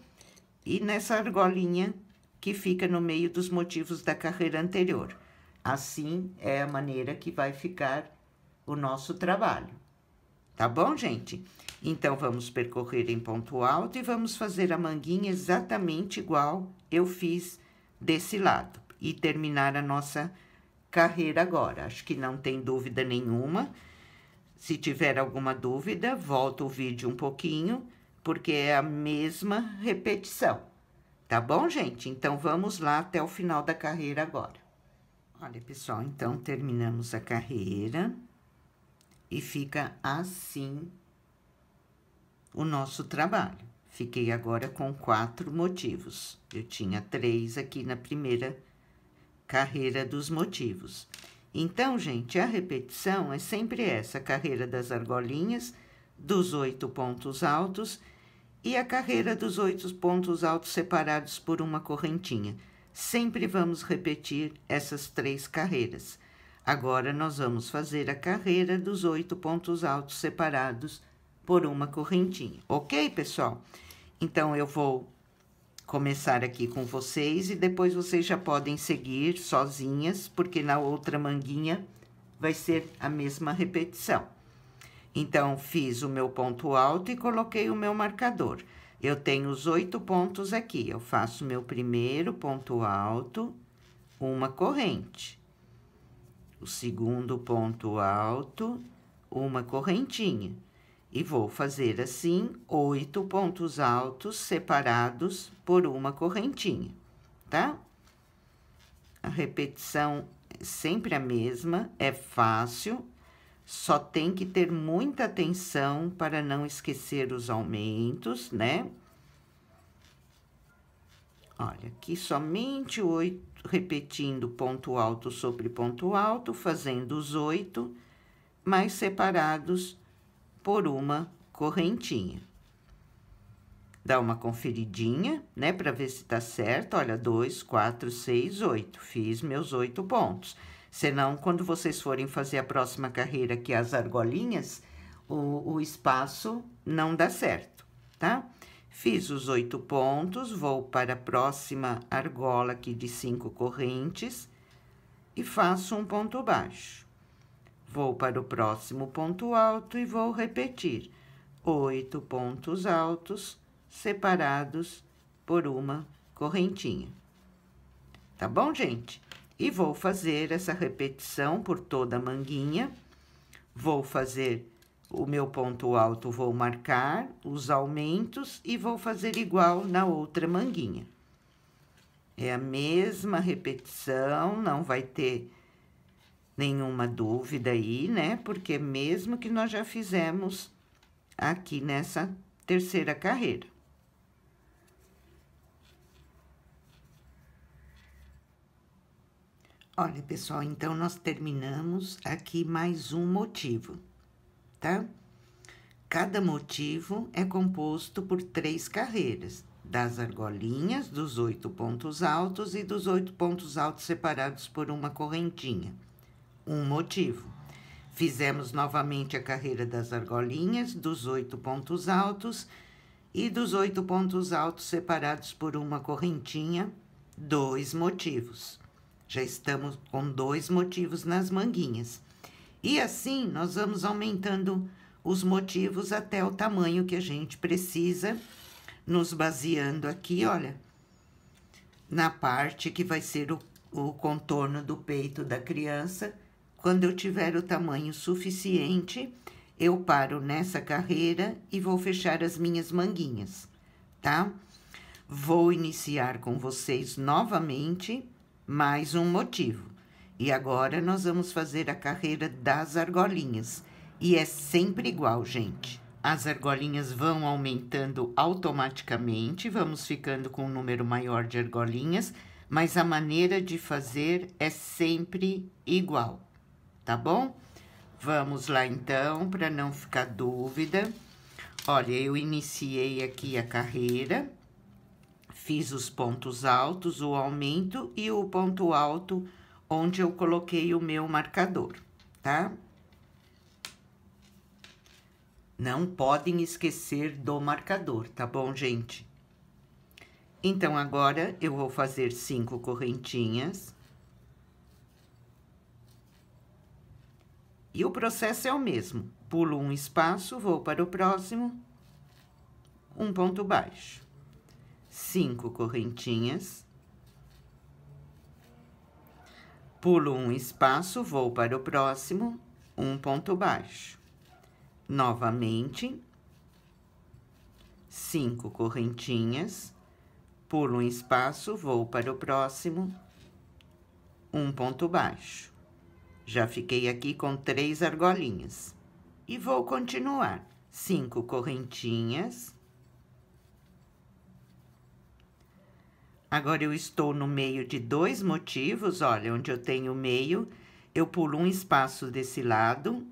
[SPEAKER 1] e nessa argolinha que fica no meio dos motivos da carreira anterior. Assim é a maneira que vai ficar o nosso trabalho. Tá bom, gente? Então, vamos percorrer em ponto alto e vamos fazer a manguinha exatamente igual eu fiz desse lado. E terminar a nossa carreira agora. Acho que não tem dúvida nenhuma se tiver alguma dúvida, volta o vídeo um pouquinho, porque é a mesma repetição. Tá bom, gente? Então, vamos lá até o final da carreira agora. Olha, pessoal, então, terminamos a carreira. E fica assim o nosso trabalho. Fiquei agora com quatro motivos. Eu tinha três aqui na primeira carreira dos motivos. Então, gente, a repetição é sempre essa: a carreira das argolinhas, dos oito pontos altos e a carreira dos oito pontos altos separados por uma correntinha. Sempre vamos repetir essas três carreiras. Agora nós vamos fazer a carreira dos oito pontos altos separados por uma correntinha, ok, pessoal? Então eu vou começar aqui com vocês e depois vocês já podem seguir sozinhas, porque na outra manguinha vai ser a mesma repetição. Então, fiz o meu ponto alto e coloquei o meu marcador. Eu tenho os oito pontos aqui. Eu faço meu primeiro ponto alto, uma corrente. O segundo ponto alto, uma correntinha e vou fazer assim oito pontos altos separados por uma correntinha, tá? A repetição é sempre a mesma, é fácil, só tem que ter muita atenção para não esquecer os aumentos, né? Olha, aqui somente oito, repetindo ponto alto sobre ponto alto, fazendo os oito, mais separados por uma correntinha. Dá uma conferidinha, né, para ver se tá certo. Olha, dois, quatro, seis, oito. Fiz meus oito pontos. Senão, quando vocês forem fazer a próxima carreira, que é as argolinhas, o, o espaço não dá certo, tá? Fiz os oito pontos, vou para a próxima argola aqui de cinco correntes e faço um ponto baixo. Vou para o próximo ponto alto e vou repetir oito pontos altos separados por uma correntinha. Tá bom, gente? E vou fazer essa repetição por toda a manguinha. Vou fazer o meu ponto alto, vou marcar os aumentos e vou fazer igual na outra manguinha. É a mesma repetição, não vai ter nenhuma dúvida aí, né? Porque mesmo que nós já fizemos aqui nessa terceira carreira. Olha, pessoal, então nós terminamos aqui mais um motivo, tá? Cada motivo é composto por três carreiras, das argolinhas, dos oito pontos altos e dos oito pontos altos separados por uma correntinha um motivo. Fizemos novamente a carreira das argolinhas, dos oito pontos altos e dos oito pontos altos separados por uma correntinha, dois motivos. Já estamos com dois motivos nas manguinhas. E assim nós vamos aumentando os motivos até o tamanho que a gente precisa, nos baseando aqui, olha, na parte que vai ser o, o contorno do peito da criança quando eu tiver o tamanho suficiente, eu paro nessa carreira e vou fechar as minhas manguinhas, tá? Vou iniciar com vocês novamente mais um motivo. E agora nós vamos fazer a carreira das argolinhas. E é sempre igual, gente. As argolinhas vão aumentando automaticamente, vamos ficando com um número maior de argolinhas, mas a maneira de fazer é sempre igual tá bom? Vamos lá, então, para não ficar dúvida. Olha, eu iniciei aqui a carreira, fiz os pontos altos, o aumento e o ponto alto onde eu coloquei o meu marcador, tá? Não podem esquecer do marcador, tá bom, gente? Então, agora, eu vou fazer cinco correntinhas. E o processo é o mesmo. Pulo um espaço, vou para o próximo, um ponto baixo. Cinco correntinhas. Pulo um espaço, vou para o próximo, um ponto baixo. Novamente, cinco correntinhas. Pulo um espaço, vou para o próximo, um ponto baixo já fiquei aqui com três argolinhas. E vou continuar. Cinco correntinhas. Agora, eu estou no meio de dois motivos, olha, onde eu tenho o meio, eu pulo um espaço desse lado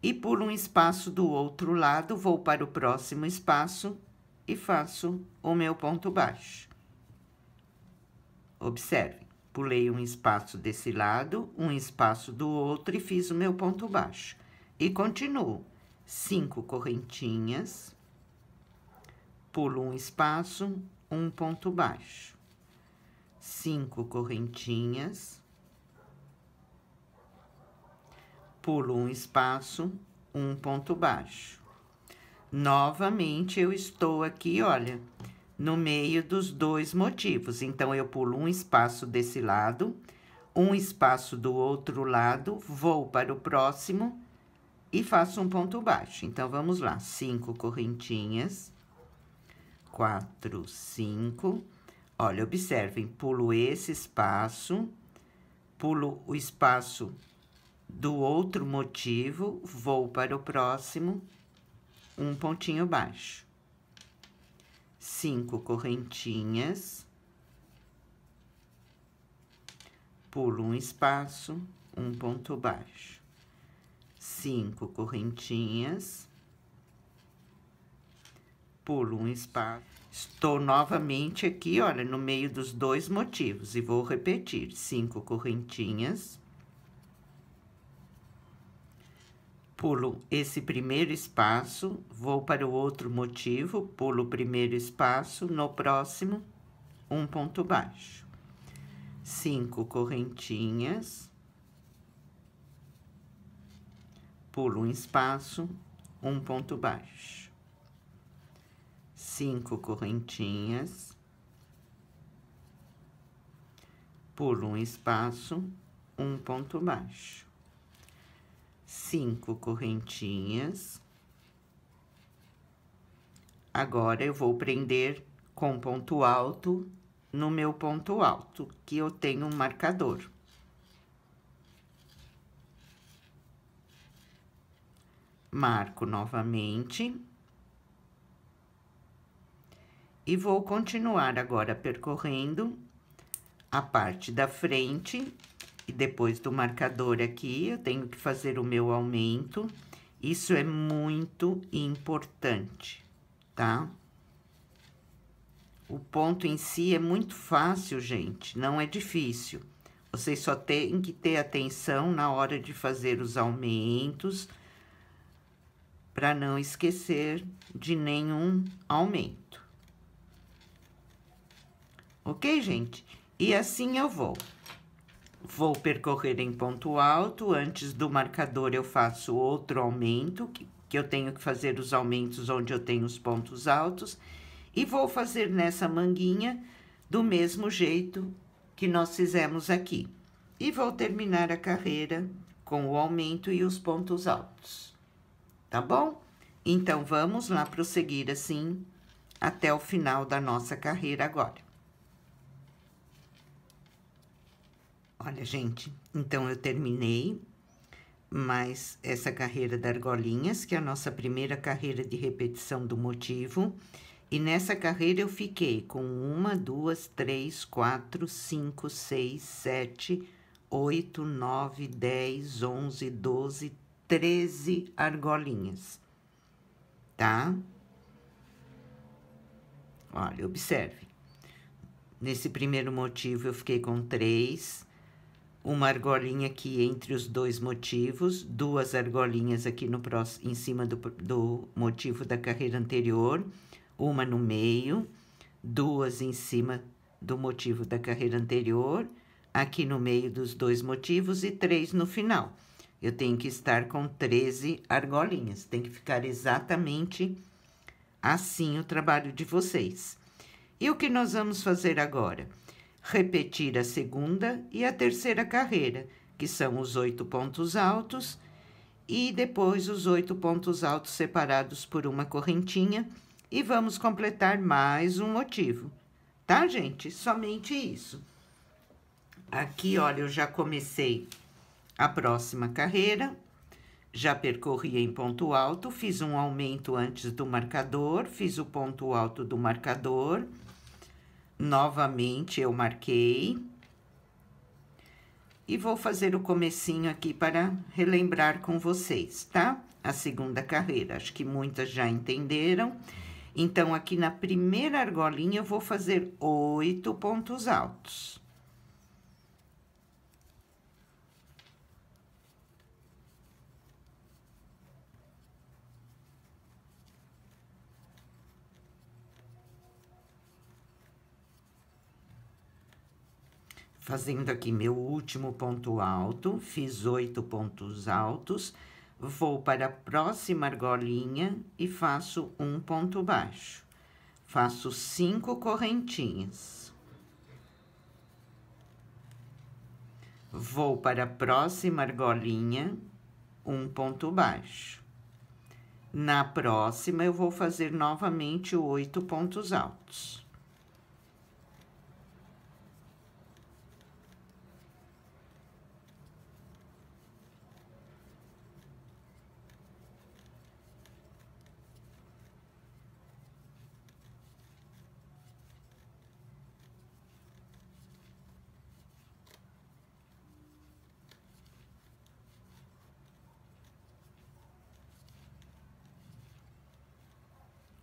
[SPEAKER 1] e pulo um espaço do outro lado, vou para o próximo espaço e faço o meu ponto baixo. Observe pulei um espaço desse lado, um espaço do outro e fiz o meu ponto baixo. E continuo. Cinco correntinhas, pulo um espaço, um ponto baixo. Cinco correntinhas, pulo um espaço, um ponto baixo. Novamente, eu estou aqui, olha, no meio dos dois motivos. Então, eu pulo um espaço desse lado, um espaço do outro lado, vou para o próximo e faço um ponto baixo. Então, vamos lá. Cinco correntinhas. Quatro, cinco. Olha, observem. Pulo esse espaço, pulo o espaço do outro motivo, vou para o próximo, um pontinho baixo cinco correntinhas, pulo um espaço, um ponto baixo, cinco correntinhas, pulo um espaço. Estou novamente aqui, olha, no meio dos dois motivos, e vou repetir: cinco correntinhas, pulo esse primeiro espaço, vou para o outro motivo, pulo o primeiro espaço, no próximo, um ponto baixo. Cinco correntinhas, pulo um espaço, um ponto baixo. Cinco correntinhas, pulo um espaço, um ponto baixo cinco correntinhas. Agora, eu vou prender com ponto alto no meu ponto alto, que eu tenho um marcador. Marco novamente. E vou continuar agora percorrendo a parte da frente e depois do marcador aqui, eu tenho que fazer o meu aumento. Isso é muito importante, tá? O ponto em si é muito fácil, gente, não é difícil. Vocês só têm que ter atenção na hora de fazer os aumentos, para não esquecer de nenhum aumento. Ok, gente? E assim eu vou. Vou percorrer em ponto alto, antes do marcador eu faço outro aumento, que, que eu tenho que fazer os aumentos onde eu tenho os pontos altos, e vou fazer nessa manguinha do mesmo jeito que nós fizemos aqui. E vou terminar a carreira com o aumento e os pontos altos, tá bom? Então, vamos lá prosseguir assim até o final da nossa carreira agora. Olha, gente, então eu terminei mais essa carreira da argolinhas, que é a nossa primeira carreira de repetição do motivo. E nessa carreira eu fiquei com uma, duas, três, quatro, cinco, seis, sete, oito, nove, dez, onze, doze, treze argolinhas, tá? Olha, observe. Nesse primeiro motivo eu fiquei com três, uma argolinha aqui entre os dois motivos, duas argolinhas aqui no próximo, em cima do, do motivo da carreira anterior, uma no meio, duas em cima do motivo da carreira anterior, aqui no meio dos dois motivos e três no final. Eu tenho que estar com 13 argolinhas, tem que ficar exatamente assim o trabalho de vocês. E o que nós vamos fazer agora? repetir a segunda e a terceira carreira, que são os oito pontos altos, e depois os oito pontos altos separados por uma correntinha, e vamos completar mais um motivo, tá, gente? Somente isso. Aqui, olha, eu já comecei a próxima carreira, já percorri em ponto alto, fiz um aumento antes do marcador, fiz o ponto alto do marcador, Novamente, eu marquei. E vou fazer o comecinho aqui para relembrar com vocês, tá? A segunda carreira, acho que muitas já entenderam. Então, aqui na primeira argolinha, eu vou fazer oito pontos altos. fazendo aqui meu último ponto alto, fiz oito pontos altos, vou para a próxima argolinha e faço um ponto baixo. Faço cinco correntinhas. Vou para a próxima argolinha, um ponto baixo. Na próxima, eu vou fazer novamente oito pontos altos.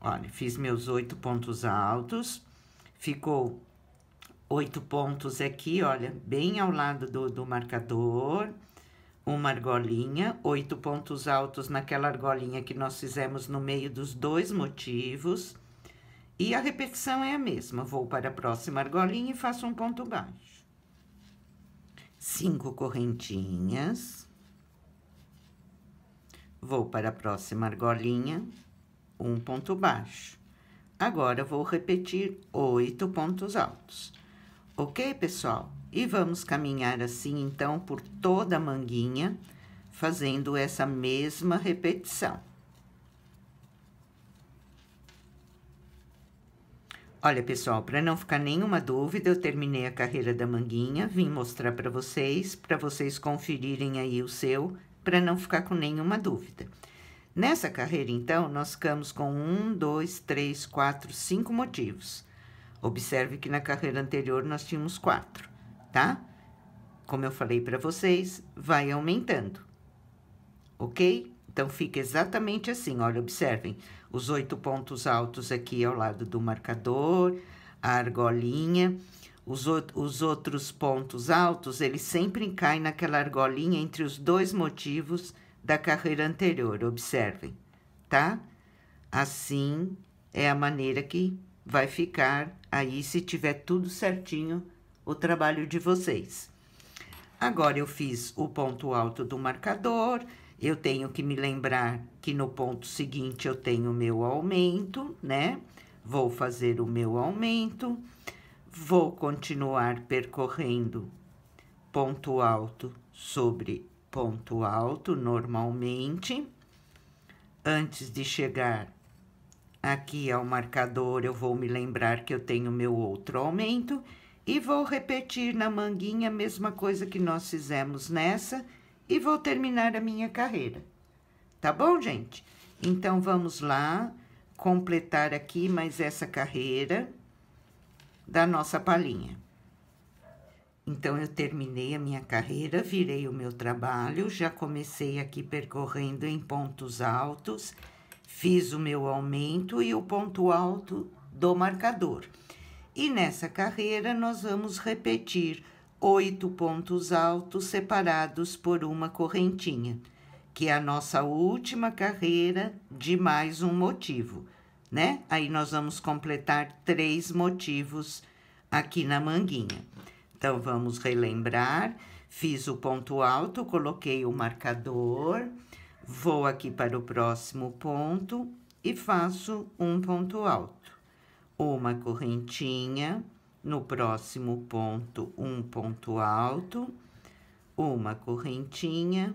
[SPEAKER 1] Olha, fiz meus oito pontos altos, ficou oito pontos aqui, olha, bem ao lado do, do marcador, uma argolinha, oito pontos altos naquela argolinha que nós fizemos no meio dos dois motivos. E a repetição é a mesma, vou para a próxima argolinha e faço um ponto baixo. Cinco correntinhas. Vou para a próxima argolinha, um ponto baixo. Agora vou repetir oito pontos altos. Ok, pessoal? E vamos caminhar assim, então, por toda a manguinha, fazendo essa mesma repetição. Olha, pessoal, para não ficar nenhuma dúvida, eu terminei a carreira da manguinha, vim mostrar para vocês, para vocês conferirem aí o seu, para não ficar com nenhuma dúvida. Nessa carreira, então, nós ficamos com um, dois, três, quatro, cinco motivos. Observe que na carreira anterior nós tínhamos quatro, tá? Como eu falei para vocês, vai aumentando, ok? Então, fica exatamente assim, olha, observem. Os oito pontos altos aqui ao lado do marcador, a argolinha. Os, os outros pontos altos, eles sempre caem naquela argolinha entre os dois motivos da carreira anterior, observem, tá? Assim é a maneira que vai ficar aí se tiver tudo certinho o trabalho de vocês. Agora eu fiz o ponto alto do marcador, eu tenho que me lembrar que no ponto seguinte eu tenho o meu aumento, né? Vou fazer o meu aumento, vou continuar percorrendo ponto alto sobre ponto alto normalmente. Antes de chegar aqui ao marcador, eu vou me lembrar que eu tenho meu outro aumento e vou repetir na manguinha a mesma coisa que nós fizemos nessa e vou terminar a minha carreira. Tá bom, gente? Então, vamos lá completar aqui mais essa carreira da nossa palhinha. Então, eu terminei a minha carreira, virei o meu trabalho, já comecei aqui percorrendo em pontos altos, fiz o meu aumento e o ponto alto do marcador. E nessa carreira, nós vamos repetir oito pontos altos separados por uma correntinha, que é a nossa última carreira de mais um motivo, né? Aí nós vamos completar três motivos aqui na manguinha. Então, vamos relembrar. Fiz o ponto alto, coloquei o marcador, vou aqui para o próximo ponto e faço um ponto alto. Uma correntinha, no próximo ponto, um ponto alto, uma correntinha,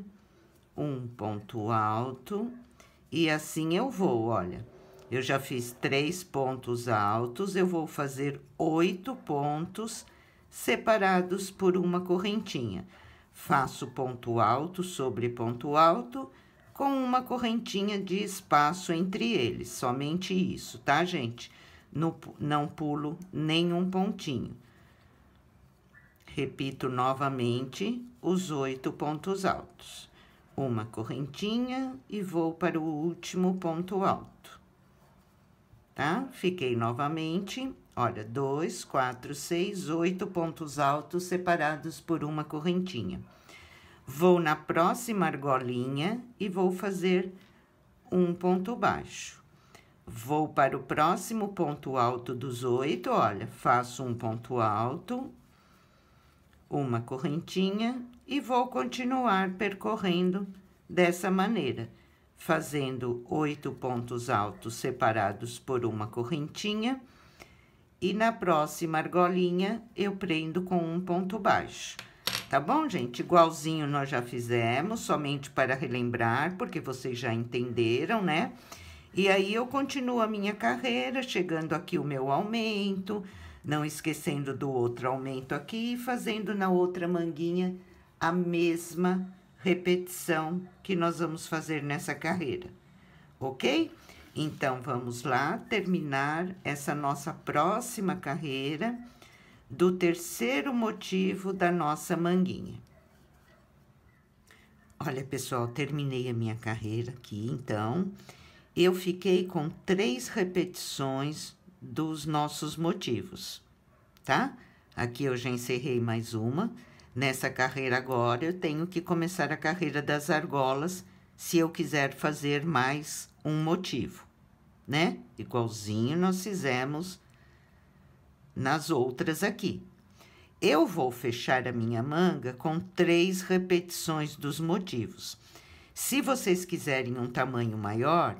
[SPEAKER 1] um ponto alto, e assim eu vou, olha. Eu já fiz três pontos altos, eu vou fazer oito pontos altos separados por uma correntinha. Faço ponto alto sobre ponto alto com uma correntinha de espaço entre eles, somente isso, tá, gente? No, não pulo nenhum pontinho. Repito novamente os oito pontos altos. Uma correntinha e vou para o último ponto alto, tá? Fiquei novamente Olha, dois, quatro, seis, oito pontos altos separados por uma correntinha. Vou na próxima argolinha e vou fazer um ponto baixo. Vou para o próximo ponto alto dos oito, olha, faço um ponto alto, uma correntinha e vou continuar percorrendo dessa maneira, fazendo oito pontos altos separados por uma correntinha e na próxima argolinha, eu prendo com um ponto baixo. Tá bom, gente? Igualzinho nós já fizemos, somente para relembrar, porque vocês já entenderam, né? E aí, eu continuo a minha carreira, chegando aqui o meu aumento, não esquecendo do outro aumento aqui, fazendo na outra manguinha a mesma repetição que nós vamos fazer nessa carreira, ok? Então, vamos lá terminar essa nossa próxima carreira do terceiro motivo da nossa manguinha. Olha, pessoal, terminei a minha carreira aqui, então. Eu fiquei com três repetições dos nossos motivos, tá? Aqui eu já encerrei mais uma. Nessa carreira agora, eu tenho que começar a carreira das argolas, se eu quiser fazer mais um motivo, né? Igualzinho nós fizemos nas outras aqui. Eu vou fechar a minha manga com três repetições dos motivos. Se vocês quiserem um tamanho maior,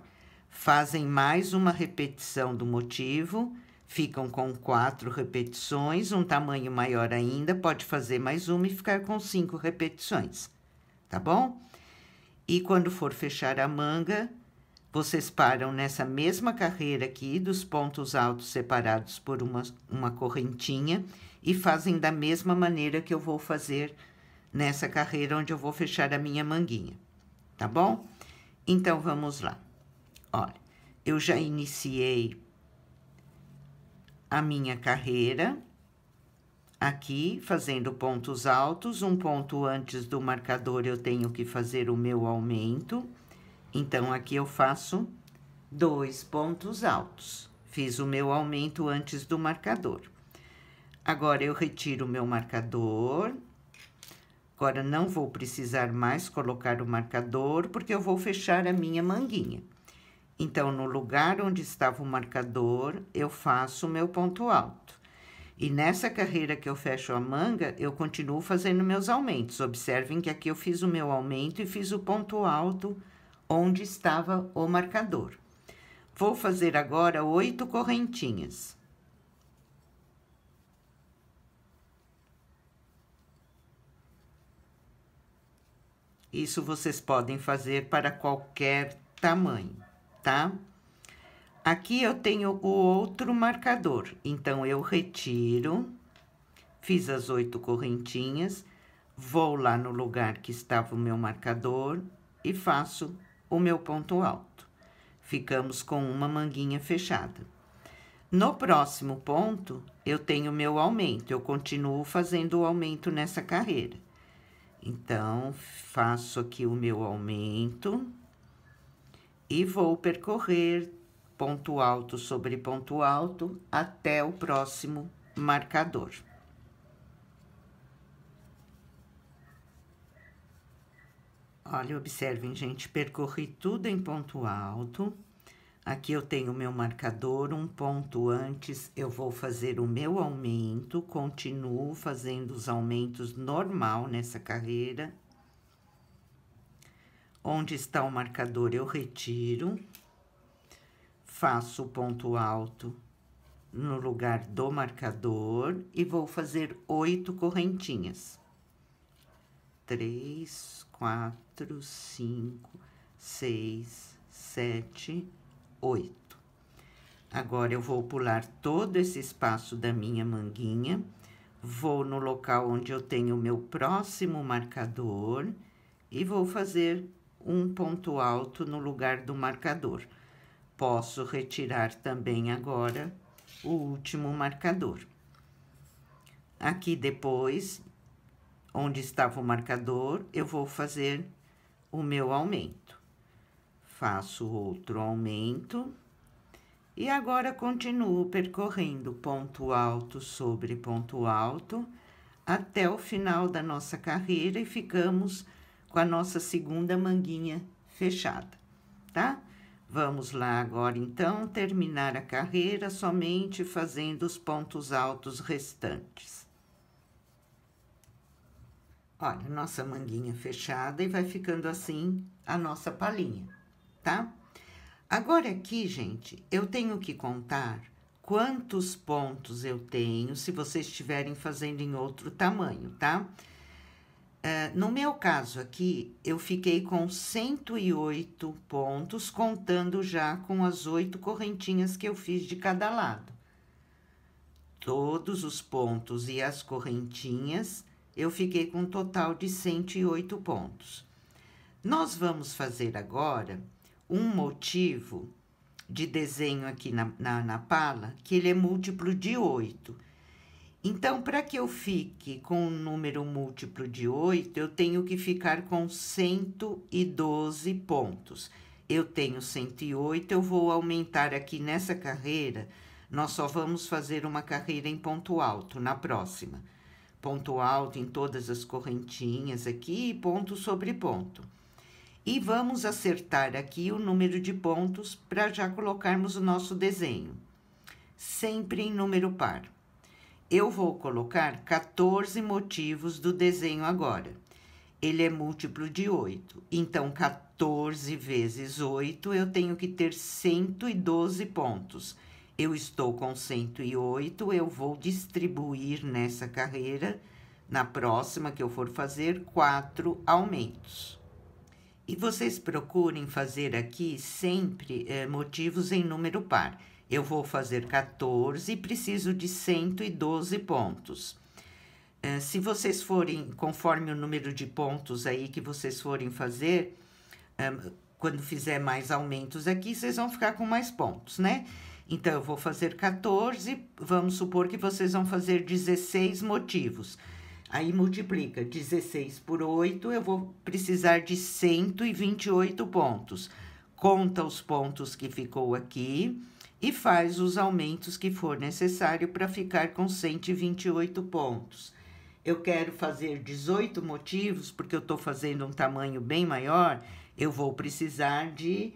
[SPEAKER 1] fazem mais uma repetição do motivo, ficam com quatro repetições, um tamanho maior ainda, pode fazer mais uma e ficar com cinco repetições, tá bom? E quando for fechar a manga, vocês param nessa mesma carreira aqui dos pontos altos separados por uma, uma correntinha e fazem da mesma maneira que eu vou fazer nessa carreira onde eu vou fechar a minha manguinha, tá bom? Então, vamos lá. Olha, eu já iniciei a minha carreira aqui, fazendo pontos altos. Um ponto antes do marcador, eu tenho que fazer o meu aumento. Então, aqui eu faço dois pontos altos. Fiz o meu aumento antes do marcador. Agora, eu retiro o meu marcador. Agora, não vou precisar mais colocar o marcador, porque eu vou fechar a minha manguinha. Então, no lugar onde estava o marcador, eu faço o meu ponto alto. E nessa carreira que eu fecho a manga, eu continuo fazendo meus aumentos. Observem que aqui eu fiz o meu aumento e fiz o ponto alto onde estava o marcador. Vou fazer agora oito correntinhas. Isso vocês podem fazer para qualquer tamanho, tá? Aqui eu tenho o outro marcador, então eu retiro, fiz as oito correntinhas, vou lá no lugar que estava o meu marcador e faço o meu ponto alto. Ficamos com uma manguinha fechada. No próximo ponto, eu tenho meu aumento, eu continuo fazendo o aumento nessa carreira. Então, faço aqui o meu aumento e vou percorrer ponto alto sobre ponto alto até o próximo marcador. Olha, observem, gente, percorri tudo em ponto alto. Aqui eu tenho o meu marcador, um ponto antes eu vou fazer o meu aumento, continuo fazendo os aumentos normal nessa carreira. Onde está o marcador eu retiro, faço o ponto alto no lugar do marcador e vou fazer oito correntinhas. Três, quatro, cinco, seis, sete, oito. Agora, eu vou pular todo esse espaço da minha manguinha, vou no local onde eu tenho o meu próximo marcador e vou fazer um ponto alto no lugar do marcador. Posso retirar também agora o último marcador. Aqui depois onde estava o marcador, eu vou fazer o meu aumento. Faço outro aumento. E agora, continuo percorrendo ponto alto sobre ponto alto até o final da nossa carreira e ficamos com a nossa segunda manguinha fechada, tá? Vamos lá agora, então, terminar a carreira somente fazendo os pontos altos restantes. Olha, nossa manguinha fechada e vai ficando assim a nossa palhinha, tá? Agora aqui, gente, eu tenho que contar quantos pontos eu tenho se vocês estiverem fazendo em outro tamanho, tá? Uh, no meu caso aqui, eu fiquei com 108 pontos, contando já com as oito correntinhas que eu fiz de cada lado. Todos os pontos e as correntinhas eu fiquei com um total de 108 pontos. Nós vamos fazer agora um motivo de desenho aqui na, na, na pala, que ele é múltiplo de 8. Então, para que eu fique com um número múltiplo de 8, eu tenho que ficar com 112 pontos. Eu tenho 108, eu vou aumentar aqui nessa carreira. Nós só vamos fazer uma carreira em ponto alto na próxima ponto alto em todas as correntinhas aqui e ponto sobre ponto. E vamos acertar aqui o número de pontos para já colocarmos o nosso desenho, sempre em número par. Eu vou colocar 14 motivos do desenho agora. Ele é múltiplo de 8, então 14 vezes 8 eu tenho que ter 112 pontos eu estou com 108, eu vou distribuir nessa carreira, na próxima que eu for fazer, quatro aumentos. E vocês procurem fazer aqui sempre é, motivos em número par. Eu vou fazer 14 e preciso de 112 pontos. É, se vocês forem, conforme o número de pontos aí que vocês forem fazer, é, quando fizer mais aumentos aqui, vocês vão ficar com mais pontos, né? Então, eu vou fazer 14, vamos supor que vocês vão fazer 16 motivos. Aí multiplica 16 por 8, eu vou precisar de 128 pontos. Conta os pontos que ficou aqui e faz os aumentos que for necessário para ficar com 128 pontos. Eu quero fazer 18 motivos, porque eu estou fazendo um tamanho bem maior, eu vou precisar de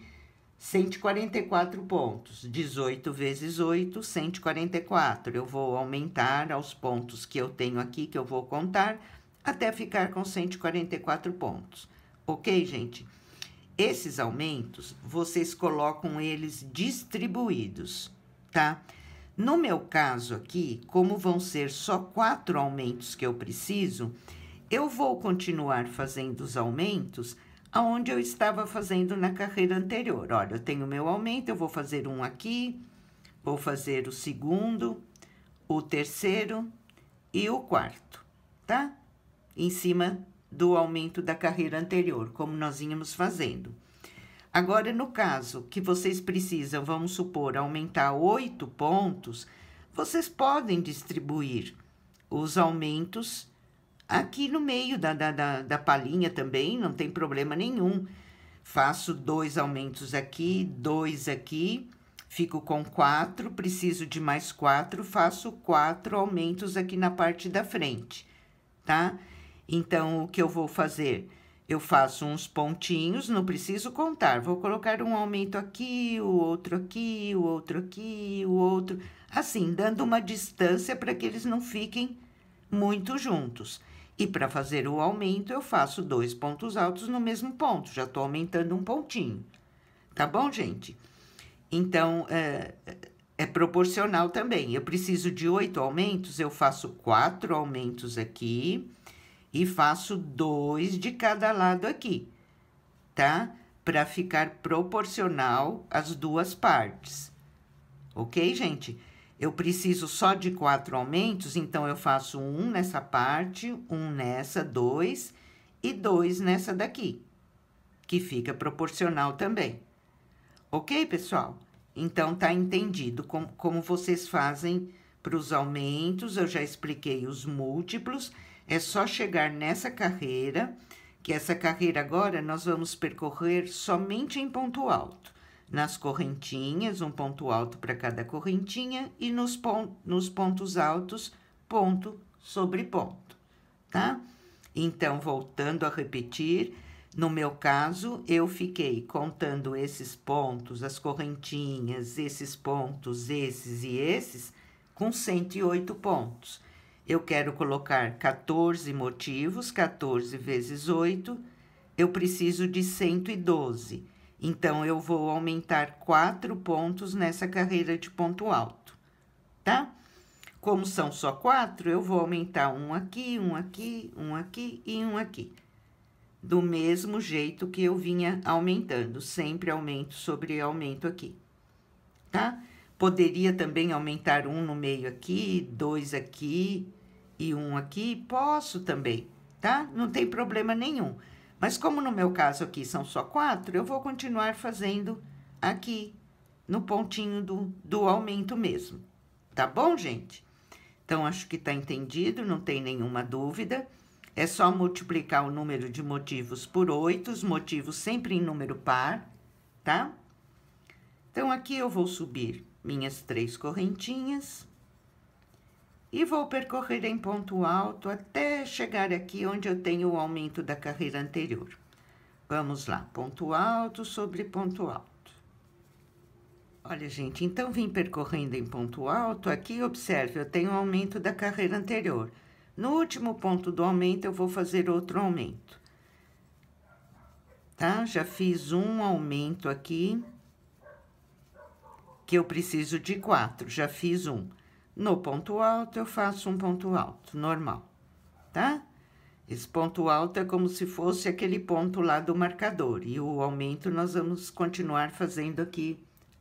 [SPEAKER 1] 144 pontos. 18 vezes 8, 144. Eu vou aumentar aos pontos que eu tenho aqui, que eu vou contar, até ficar com 144 pontos. Ok, gente? Esses aumentos, vocês colocam eles distribuídos, tá? No meu caso aqui, como vão ser só quatro aumentos que eu preciso, eu vou continuar fazendo os aumentos aonde eu estava fazendo na carreira anterior. Olha, eu tenho meu aumento, eu vou fazer um aqui, vou fazer o segundo, o terceiro e o quarto, tá? Em cima do aumento da carreira anterior, como nós íamos fazendo. Agora, no caso que vocês precisam, vamos supor, aumentar oito pontos, vocês podem distribuir os aumentos Aqui no meio da, da, da, da palhinha também, não tem problema nenhum. Faço dois aumentos aqui, dois aqui, fico com quatro, preciso de mais quatro, faço quatro aumentos aqui na parte da frente, tá? Então, o que eu vou fazer? Eu faço uns pontinhos, não preciso contar. Vou colocar um aumento aqui, o outro aqui, o outro aqui, o outro... Assim, dando uma distância para que eles não fiquem muito juntos. E para fazer o aumento, eu faço dois pontos altos no mesmo ponto, já estou aumentando um pontinho. Tá bom, gente? Então, é, é proporcional também. Eu preciso de oito aumentos, eu faço quatro aumentos aqui e faço dois de cada lado aqui, tá? Para ficar proporcional as duas partes. Ok, gente? eu preciso só de quatro aumentos, então eu faço um nessa parte, um nessa, dois e dois nessa daqui, que fica proporcional também. Ok, pessoal? Então, tá entendido como, como vocês fazem para os aumentos, eu já expliquei os múltiplos, é só chegar nessa carreira, que essa carreira agora nós vamos percorrer somente em ponto alto nas correntinhas, um ponto alto para cada correntinha, e nos, pon nos pontos altos, ponto sobre ponto, tá? Então, voltando a repetir, no meu caso, eu fiquei contando esses pontos, as correntinhas, esses pontos, esses e esses, com 108 pontos. Eu quero colocar 14 motivos, 14 vezes 8, eu preciso de 112. Então, eu vou aumentar quatro pontos nessa carreira de ponto alto, tá? Como são só quatro, eu vou aumentar um aqui, um aqui, um aqui e um aqui. Do mesmo jeito que eu vinha aumentando, sempre aumento sobre aumento aqui, tá? Poderia também aumentar um no meio aqui, dois aqui e um aqui, posso também, tá? Não tem problema nenhum. Mas como no meu caso aqui são só quatro, eu vou continuar fazendo aqui no pontinho do, do aumento mesmo. Tá bom, gente? Então, acho que tá entendido, não tem nenhuma dúvida. É só multiplicar o número de motivos por oito, os motivos sempre em número par, tá? Então, aqui eu vou subir minhas três correntinhas e vou percorrer em ponto alto até chegar aqui onde eu tenho o aumento da carreira anterior. Vamos lá, ponto alto sobre ponto alto. Olha, gente, então vim percorrendo em ponto alto. Aqui, observe, eu tenho o aumento da carreira anterior. No último ponto do aumento, eu vou fazer outro aumento. Tá? Já fiz um aumento aqui, que eu preciso de quatro, já fiz um. No ponto alto, eu faço um ponto alto, normal, tá? Esse ponto alto é como se fosse aquele ponto lá do marcador, e o aumento nós vamos continuar fazendo aqui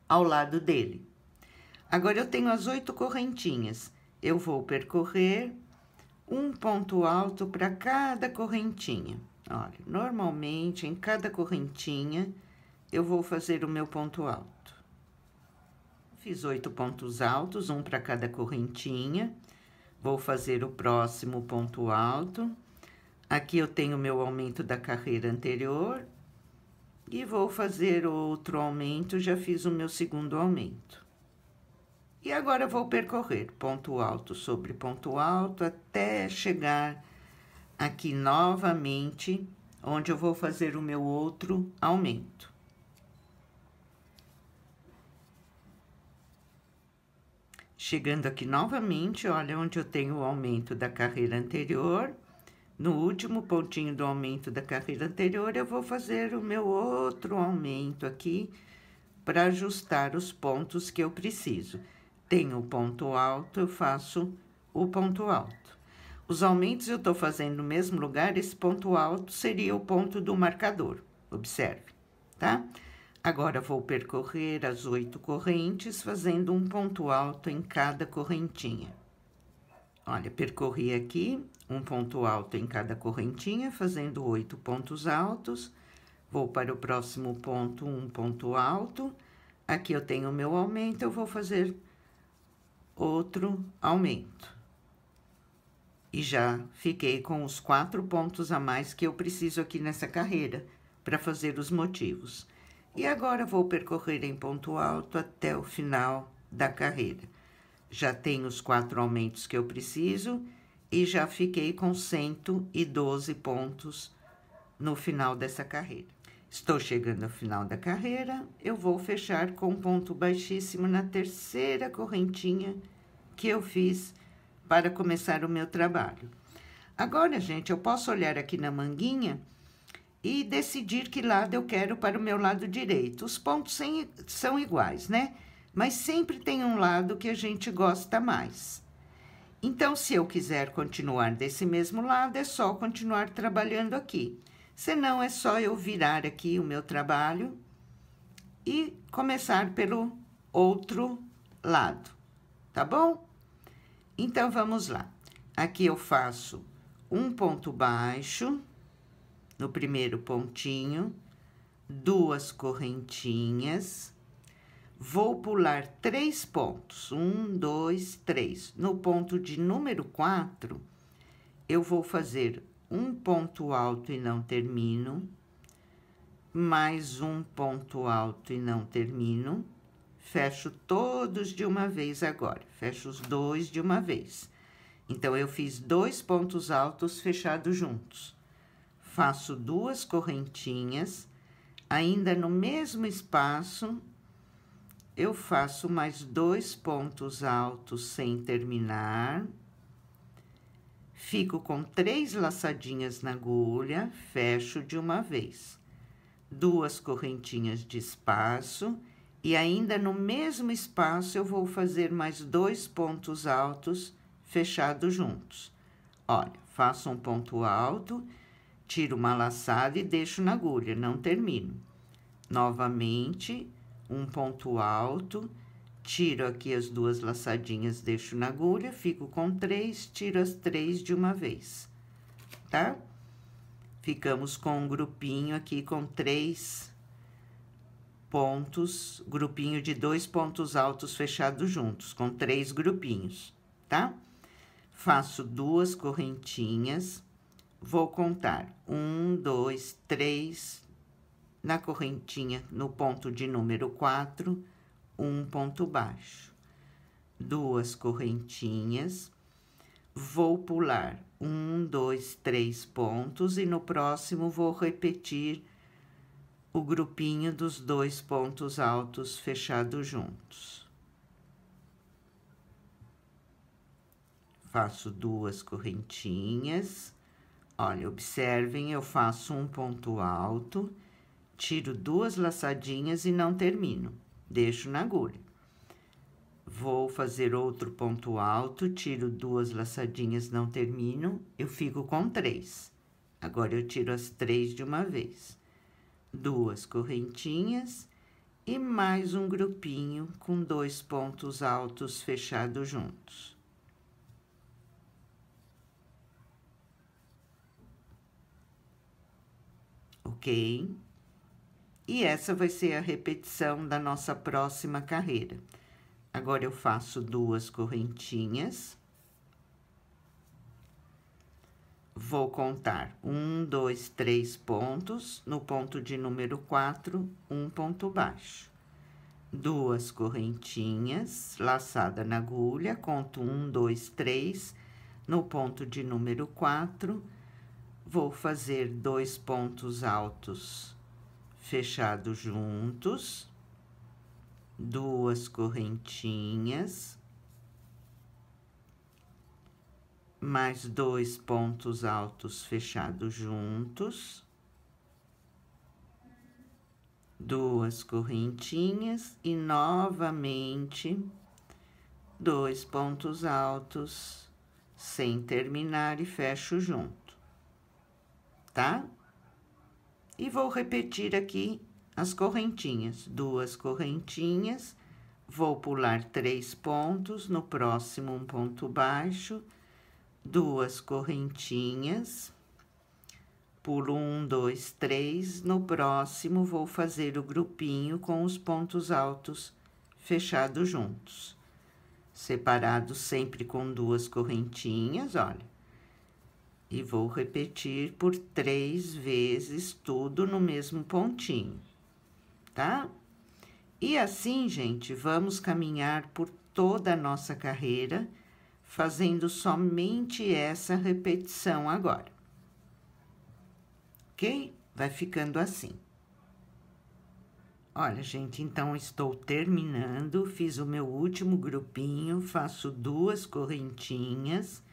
[SPEAKER 1] ao lado dele. Agora, eu tenho as oito correntinhas. Eu vou percorrer um ponto alto para cada correntinha. Olha, normalmente, em cada correntinha, eu vou fazer o meu ponto alto. Fiz oito pontos altos, um para cada correntinha. Vou fazer o próximo ponto alto. Aqui eu tenho meu aumento da carreira anterior. E vou fazer outro aumento, já fiz o meu segundo aumento. E agora vou percorrer ponto alto sobre ponto alto até chegar aqui novamente, onde eu vou fazer o meu outro aumento. Chegando aqui novamente, olha onde eu tenho o aumento da carreira anterior. No último pontinho do aumento da carreira anterior, eu vou fazer o meu outro aumento aqui para ajustar os pontos que eu preciso. Tenho o ponto alto, eu faço o ponto alto. Os aumentos eu estou fazendo no mesmo lugar, esse ponto alto seria o ponto do marcador, observe, tá? Tá? Agora vou percorrer as oito correntes, fazendo um ponto alto em cada correntinha. Olha, percorri aqui um ponto alto em cada correntinha, fazendo oito pontos altos. Vou para o próximo ponto, um ponto alto. Aqui eu tenho o meu aumento, eu vou fazer outro aumento. E já fiquei com os quatro pontos a mais que eu preciso aqui nessa carreira para fazer os motivos e agora vou percorrer em ponto alto até o final da carreira. Já tenho os quatro aumentos que eu preciso e já fiquei com 112 pontos no final dessa carreira. Estou chegando ao final da carreira, eu vou fechar com um ponto baixíssimo na terceira correntinha que eu fiz para começar o meu trabalho. Agora, gente, eu posso olhar aqui na manguinha e decidir que lado eu quero para o meu lado direito. Os pontos sem, são iguais, né? Mas sempre tem um lado que a gente gosta mais. Então, se eu quiser continuar desse mesmo lado, é só continuar trabalhando aqui. Senão, é só eu virar aqui o meu trabalho e começar pelo outro lado, tá bom? Então, vamos lá. Aqui eu faço um ponto baixo no primeiro pontinho, duas correntinhas, vou pular três pontos, um, dois, três. No ponto de número quatro, eu vou fazer um ponto alto e não termino, mais um ponto alto e não termino, fecho todos de uma vez agora, fecho os dois de uma vez. Então, eu fiz dois pontos altos fechados juntos faço duas correntinhas, ainda no mesmo espaço, eu faço mais dois pontos altos sem terminar, fico com três laçadinhas na agulha, fecho de uma vez, duas correntinhas de espaço, e ainda no mesmo espaço eu vou fazer mais dois pontos altos fechados juntos. Olha, faço um ponto alto Tiro uma laçada e deixo na agulha, não termino. Novamente, um ponto alto, tiro aqui as duas laçadinhas, deixo na agulha, fico com três, tiro as três de uma vez, tá? Ficamos com um grupinho aqui com três pontos, grupinho de dois pontos altos fechados juntos, com três grupinhos, tá? Faço duas correntinhas Vou contar. Um, dois, três. Na correntinha, no ponto de número quatro, um ponto baixo. Duas correntinhas. Vou pular um, dois, três pontos e no próximo vou repetir o grupinho dos dois pontos altos fechados juntos. Faço duas correntinhas Olha, observem, eu faço um ponto alto, tiro duas laçadinhas e não termino, deixo na agulha. Vou fazer outro ponto alto, tiro duas laçadinhas, não termino, eu fico com três. Agora, eu tiro as três de uma vez. Duas correntinhas e mais um grupinho com dois pontos altos fechados juntos. ok? E essa vai ser a repetição da nossa próxima carreira. Agora, eu faço duas correntinhas. Vou contar um, dois, três pontos. No ponto de número quatro, um ponto baixo. Duas correntinhas, laçada na agulha, conto um, dois, três. No ponto de número quatro, vou fazer dois pontos altos fechados juntos, duas correntinhas, mais dois pontos altos fechados juntos, duas correntinhas e novamente dois pontos altos sem terminar e fecho junto tá? E vou repetir aqui as correntinhas. Duas correntinhas, vou pular três pontos, no próximo um ponto baixo, duas correntinhas, pulo um, dois, três, no próximo vou fazer o grupinho com os pontos altos fechados juntos. Separado sempre com duas correntinhas, olha. E vou repetir por três vezes tudo no mesmo pontinho, tá? E assim, gente, vamos caminhar por toda a nossa carreira, fazendo somente essa repetição agora. Ok? Vai ficando assim. Olha, gente, então estou terminando, fiz o meu último grupinho, faço duas correntinhas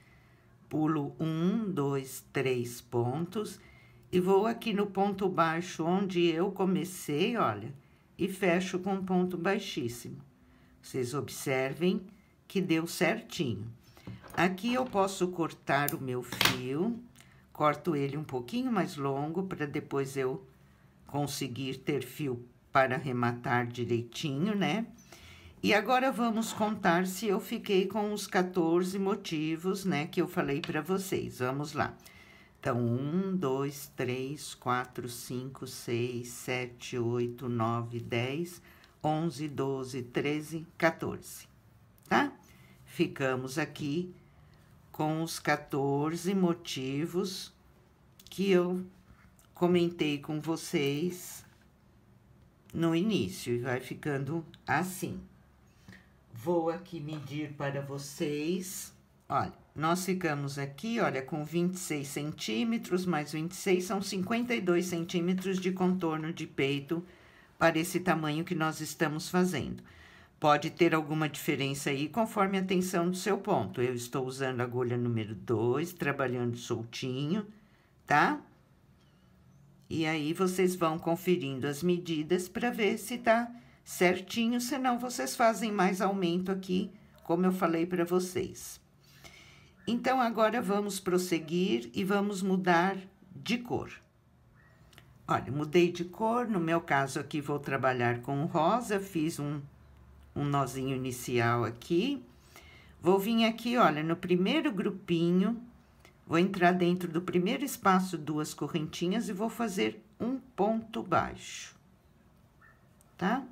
[SPEAKER 1] pulo um, dois, três pontos e vou aqui no ponto baixo onde eu comecei, olha, e fecho com um ponto baixíssimo. Vocês observem que deu certinho. Aqui eu posso cortar o meu fio, corto ele um pouquinho mais longo para depois eu conseguir ter fio para arrematar direitinho, né? E agora vamos contar se eu fiquei com os 14 motivos, né, que eu falei para vocês. Vamos lá. Então, 1, 2, 3, 4, 5, 6, 7, 8, 9, 10, 11, 12, 13, 14, tá? Ficamos aqui com os 14 motivos que eu comentei com vocês no início, e vai ficando assim. Vou aqui medir para vocês. Olha, nós ficamos aqui, olha, com 26 centímetros, mais 26 são 52 centímetros de contorno de peito para esse tamanho que nós estamos fazendo. Pode ter alguma diferença aí conforme a tensão do seu ponto. Eu estou usando a agulha número 2, trabalhando soltinho, tá? E aí, vocês vão conferindo as medidas para ver se tá certinho, senão vocês fazem mais aumento aqui, como eu falei para vocês. Então, agora vamos prosseguir e vamos mudar de cor. Olha, mudei de cor, no meu caso aqui vou trabalhar com rosa, fiz um, um nozinho inicial aqui. Vou vir aqui, olha, no primeiro grupinho, vou entrar dentro do primeiro espaço duas correntinhas e vou fazer um ponto baixo, tá? Tá?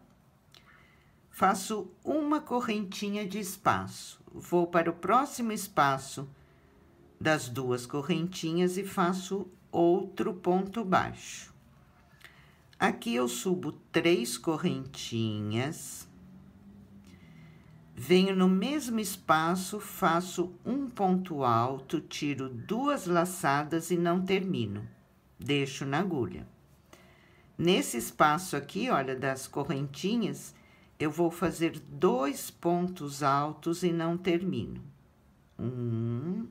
[SPEAKER 1] faço uma correntinha de espaço, vou para o próximo espaço das duas correntinhas e faço outro ponto baixo. Aqui eu subo três correntinhas, venho no mesmo espaço, faço um ponto alto, tiro duas laçadas e não termino, deixo na agulha. Nesse espaço aqui, olha, das correntinhas, eu vou fazer dois pontos altos e não termino. Um.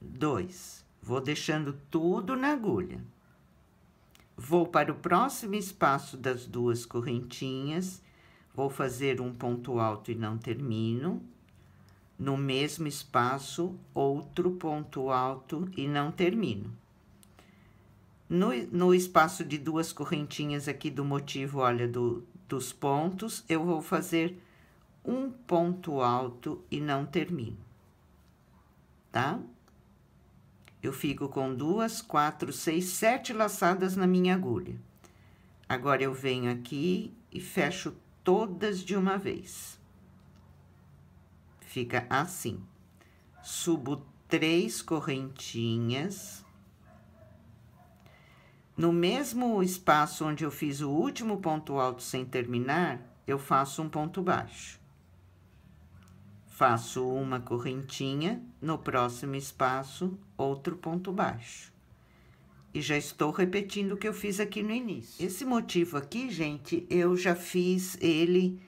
[SPEAKER 1] Dois. Vou deixando tudo na agulha. Vou para o próximo espaço das duas correntinhas, vou fazer um ponto alto e não termino. No mesmo espaço, outro ponto alto e não termino. No, no espaço de duas correntinhas aqui do motivo, olha, do, dos pontos, eu vou fazer um ponto alto e não termino, tá? Eu fico com duas, quatro, seis, sete laçadas na minha agulha. Agora, eu venho aqui e fecho todas de uma vez. Fica assim. Subo três correntinhas no mesmo espaço onde eu fiz o último ponto alto sem terminar, eu faço um ponto baixo. Faço uma correntinha, no próximo espaço, outro ponto baixo. E já estou repetindo o que eu fiz aqui no início. Esse motivo aqui, gente, eu já fiz ele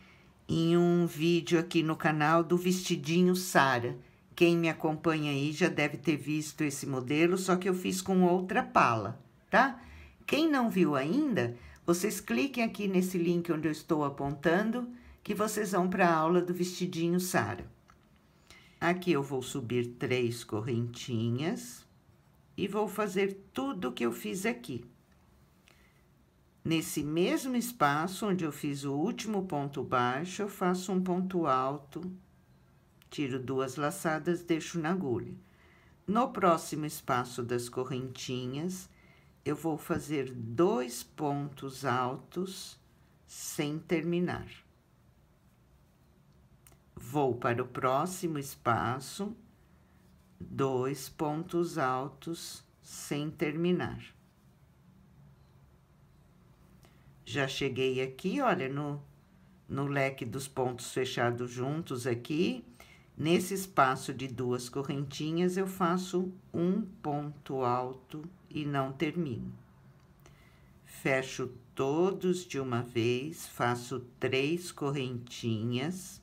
[SPEAKER 1] em um vídeo aqui no canal do vestidinho Sara. Quem me acompanha aí já deve ter visto esse modelo, só que eu fiz com outra pala, tá? Quem não viu ainda, vocês cliquem aqui nesse link onde eu estou apontando, que vocês vão para a aula do vestidinho Sara. Aqui eu vou subir três correntinhas e vou fazer tudo o que eu fiz aqui. Nesse mesmo espaço onde eu fiz o último ponto baixo, eu faço um ponto alto, tiro duas laçadas, deixo na agulha. No próximo espaço das correntinhas, eu vou fazer dois pontos altos sem terminar. Vou para o próximo espaço, dois pontos altos sem terminar. Já cheguei aqui, olha, no, no leque dos pontos fechados juntos aqui, nesse espaço de duas correntinhas, eu faço um ponto alto e não termino. Fecho todos de uma vez, faço três correntinhas.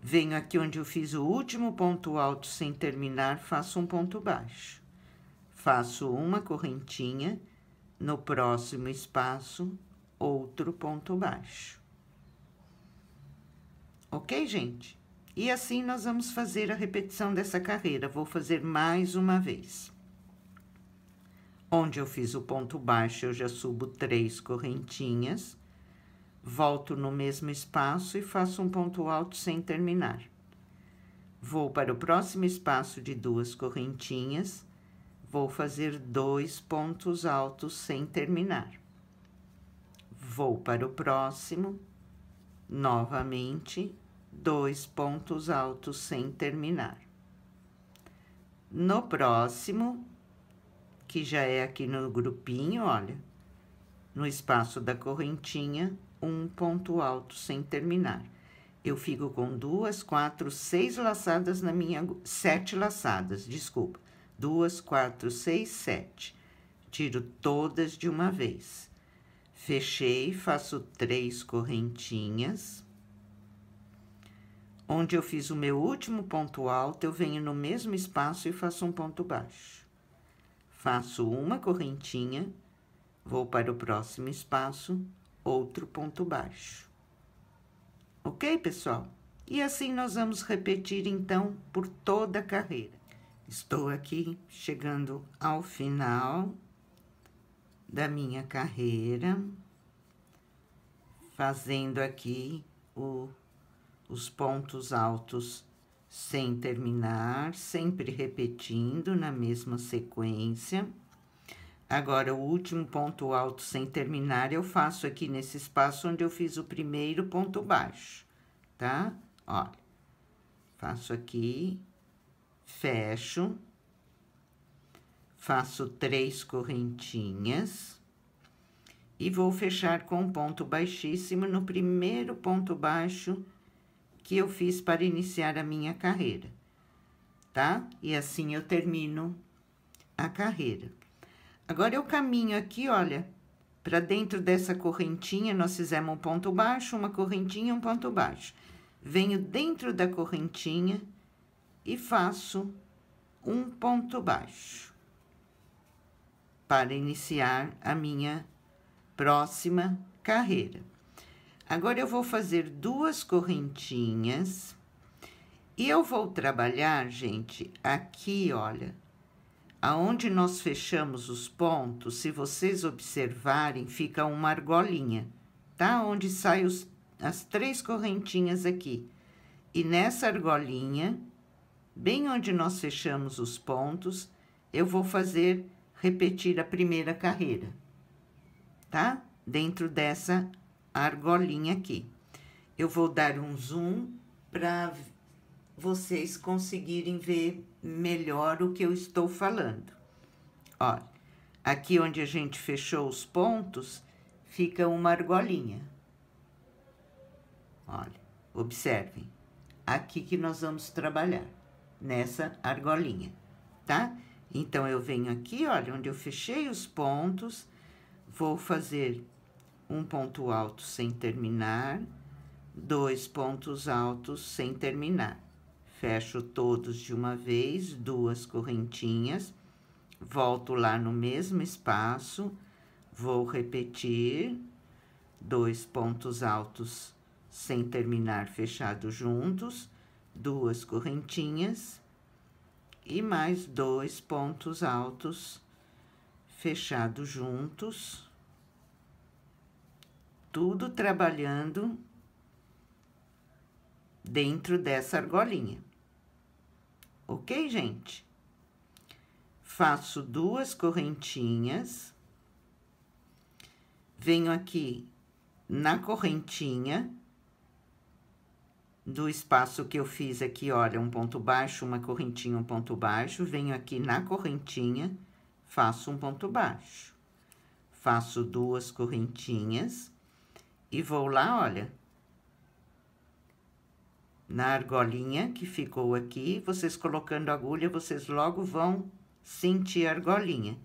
[SPEAKER 1] Venho aqui onde eu fiz o último ponto alto sem terminar, faço um ponto baixo. Faço uma correntinha, no próximo espaço, outro ponto baixo. Ok, gente? E assim nós vamos fazer a repetição dessa carreira. Vou fazer mais uma vez. Onde eu fiz o ponto baixo, eu já subo três correntinhas, volto no mesmo espaço e faço um ponto alto sem terminar. Vou para o próximo espaço de duas correntinhas, vou fazer dois pontos altos sem terminar. Vou para o próximo, novamente, dois pontos altos sem terminar. No próximo, que já é aqui no grupinho, olha, no espaço da correntinha, um ponto alto sem terminar. Eu fico com duas, quatro, seis laçadas na minha... Sete laçadas, desculpa. Duas, quatro, seis, sete. Tiro todas de uma vez. Fechei, faço três correntinhas. Onde eu fiz o meu último ponto alto, eu venho no mesmo espaço e faço um ponto baixo. Faço uma correntinha, vou para o próximo espaço, outro ponto baixo. Ok, pessoal? E assim nós vamos repetir, então, por toda a carreira. Estou aqui chegando ao final da minha carreira, fazendo aqui o, os pontos altos sem terminar, sempre repetindo na mesma sequência. Agora, o último ponto alto sem terminar, eu faço aqui nesse espaço onde eu fiz o primeiro ponto baixo, tá? Olha, faço aqui, fecho, faço três correntinhas e vou fechar com um ponto baixíssimo no primeiro ponto baixo que eu fiz para iniciar a minha carreira, tá? E assim eu termino a carreira. Agora eu caminho aqui, olha, para dentro dessa correntinha, nós fizemos um ponto baixo, uma correntinha, um ponto baixo. Venho dentro da correntinha e faço um ponto baixo para iniciar a minha próxima carreira. Agora, eu vou fazer duas correntinhas e eu vou trabalhar, gente, aqui, olha, aonde nós fechamos os pontos, se vocês observarem, fica uma argolinha, tá? Onde saem os, as três correntinhas aqui. E nessa argolinha, bem onde nós fechamos os pontos, eu vou fazer repetir a primeira carreira, tá? Dentro dessa a argolinha aqui. Eu vou dar um zoom para vocês conseguirem ver melhor o que eu estou falando. Ó, aqui onde a gente fechou os pontos, fica uma argolinha. Olha, observem. Aqui que nós vamos trabalhar, nessa argolinha, tá? Então, eu venho aqui, olha, onde eu fechei os pontos, vou fazer um ponto alto sem terminar, dois pontos altos sem terminar. Fecho todos de uma vez, duas correntinhas, volto lá no mesmo espaço, vou repetir, dois pontos altos sem terminar fechados juntos, duas correntinhas e mais dois pontos altos fechados juntos tudo trabalhando dentro dessa argolinha. Ok, gente? Faço duas correntinhas, venho aqui na correntinha do espaço que eu fiz aqui, olha, um ponto baixo, uma correntinha, um ponto baixo, venho aqui na correntinha, faço um ponto baixo. Faço duas correntinhas, e vou lá, olha. Na argolinha que ficou aqui, vocês colocando agulha, vocês logo vão sentir a argolinha.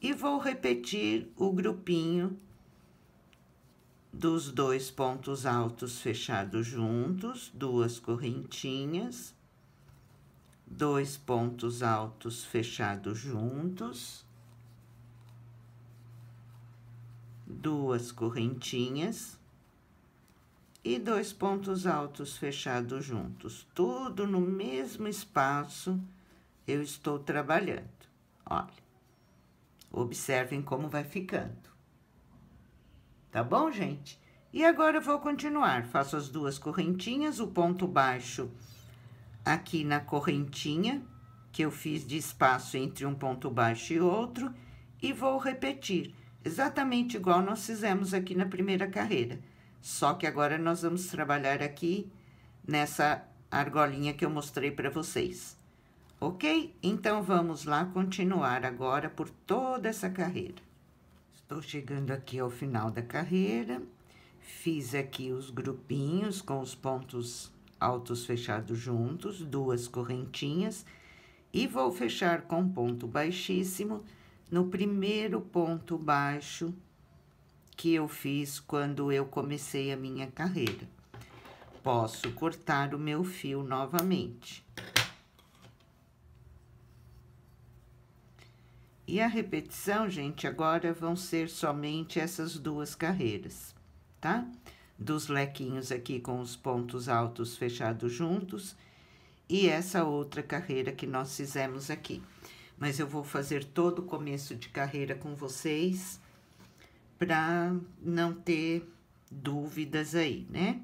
[SPEAKER 1] E vou repetir o grupinho dos dois pontos altos fechados juntos, duas correntinhas, dois pontos altos fechados juntos, duas correntinhas e dois pontos altos fechados juntos. Tudo no mesmo espaço eu estou trabalhando. Olha, observem como vai ficando. Tá bom, gente? E agora eu vou continuar. Faço as duas correntinhas, o ponto baixo aqui na correntinha, que eu fiz de espaço entre um ponto baixo e outro, e vou repetir exatamente igual nós fizemos aqui na primeira carreira. Só que agora nós vamos trabalhar aqui nessa argolinha que eu mostrei para vocês. Ok? Então, vamos lá continuar agora por toda essa carreira. Estou chegando aqui ao final da carreira. Fiz aqui os grupinhos com os pontos altos fechados juntos, duas correntinhas. E vou fechar com ponto baixíssimo no primeiro ponto baixo que eu fiz quando eu comecei a minha carreira. Posso cortar o meu fio novamente. E a repetição, gente, agora vão ser somente essas duas carreiras, tá? Dos lequinhos aqui com os pontos altos fechados juntos e essa outra carreira que nós fizemos aqui mas eu vou fazer todo o começo de carreira com vocês para não ter dúvidas aí, né?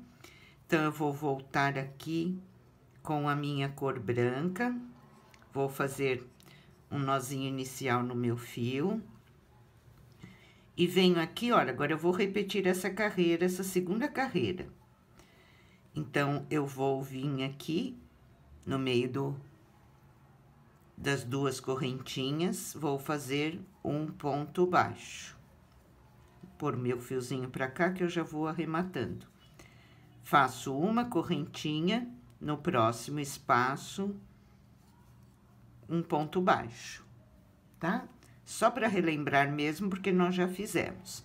[SPEAKER 1] Então, eu vou voltar aqui com a minha cor branca, vou fazer um nozinho inicial no meu fio. E venho aqui, olha, agora eu vou repetir essa carreira, essa segunda carreira. Então, eu vou vir aqui no meio do das duas correntinhas, vou fazer um ponto baixo. Por meu fiozinho para cá, que eu já vou arrematando. Faço uma correntinha no próximo espaço, um ponto baixo, tá? Só para relembrar mesmo, porque nós já fizemos.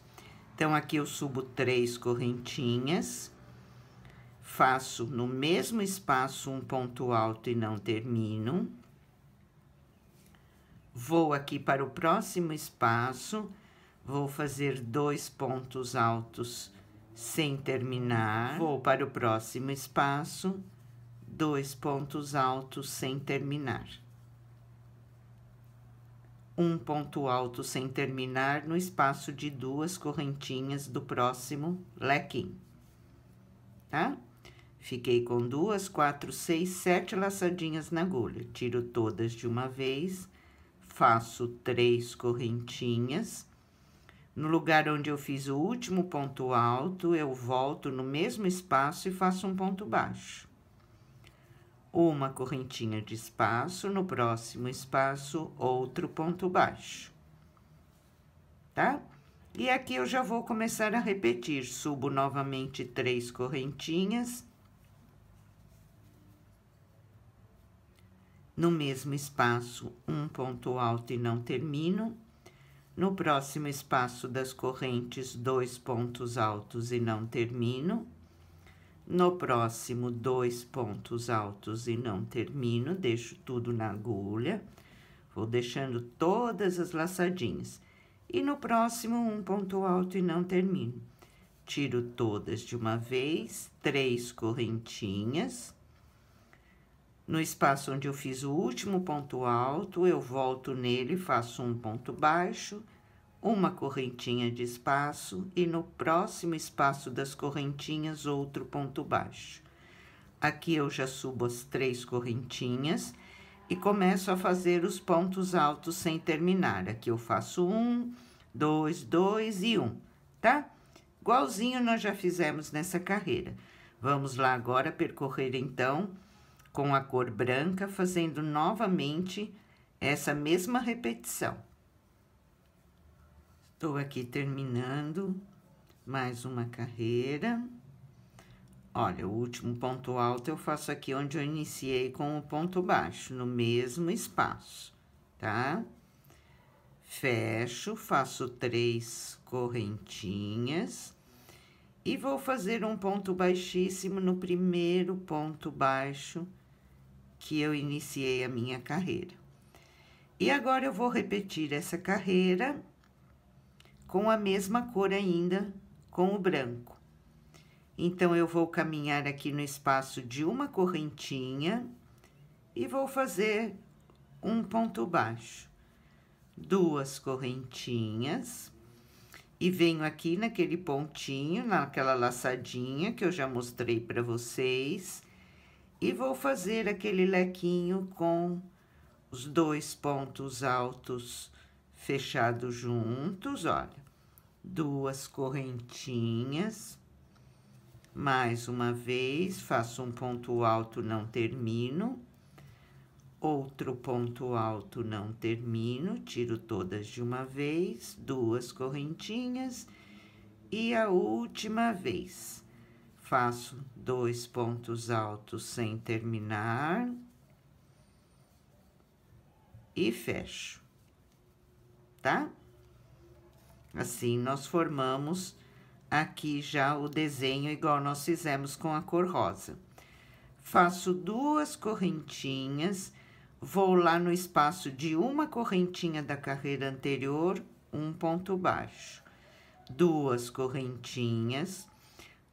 [SPEAKER 1] Então, aqui eu subo três correntinhas, faço no mesmo espaço um ponto alto e não termino Vou aqui para o próximo espaço, vou fazer dois pontos altos sem terminar. Vou para o próximo espaço, dois pontos altos sem terminar. Um ponto alto sem terminar no espaço de duas correntinhas do próximo lequinho, tá? Fiquei com duas, quatro, seis, sete laçadinhas na agulha. Tiro todas de uma vez faço três correntinhas. No lugar onde eu fiz o último ponto alto, eu volto no mesmo espaço e faço um ponto baixo. Uma correntinha de espaço, no próximo espaço, outro ponto baixo. Tá? E aqui eu já vou começar a repetir. Subo novamente três correntinhas No mesmo espaço, um ponto alto e não termino. No próximo espaço das correntes, dois pontos altos e não termino. No próximo, dois pontos altos e não termino, deixo tudo na agulha. Vou deixando todas as laçadinhas. E no próximo, um ponto alto e não termino. Tiro todas de uma vez, três correntinhas no espaço onde eu fiz o último ponto alto, eu volto nele, faço um ponto baixo, uma correntinha de espaço e no próximo espaço das correntinhas, outro ponto baixo. Aqui eu já subo as três correntinhas e começo a fazer os pontos altos sem terminar. Aqui eu faço um, dois, dois e um, tá? Igualzinho nós já fizemos nessa carreira. Vamos lá agora percorrer, então com a cor branca, fazendo novamente essa mesma repetição. Estou aqui terminando mais uma carreira. Olha, o último ponto alto eu faço aqui onde eu iniciei com o ponto baixo, no mesmo espaço, tá? Fecho, faço três correntinhas e vou fazer um ponto baixíssimo no primeiro ponto baixo que eu iniciei a minha carreira. E agora eu vou repetir essa carreira com a mesma cor ainda, com o branco. Então, eu vou caminhar aqui no espaço de uma correntinha e vou fazer um ponto baixo. Duas correntinhas e venho aqui naquele pontinho, naquela laçadinha que eu já mostrei para vocês e vou fazer aquele lequinho com os dois pontos altos fechados juntos, olha. Duas correntinhas. Mais uma vez, faço um ponto alto, não termino. Outro ponto alto, não termino, tiro todas de uma vez, duas correntinhas. E a última vez faço dois pontos altos sem terminar e fecho, tá? Assim, nós formamos aqui já o desenho igual nós fizemos com a cor rosa. Faço duas correntinhas, vou lá no espaço de uma correntinha da carreira anterior, um ponto baixo. Duas correntinhas,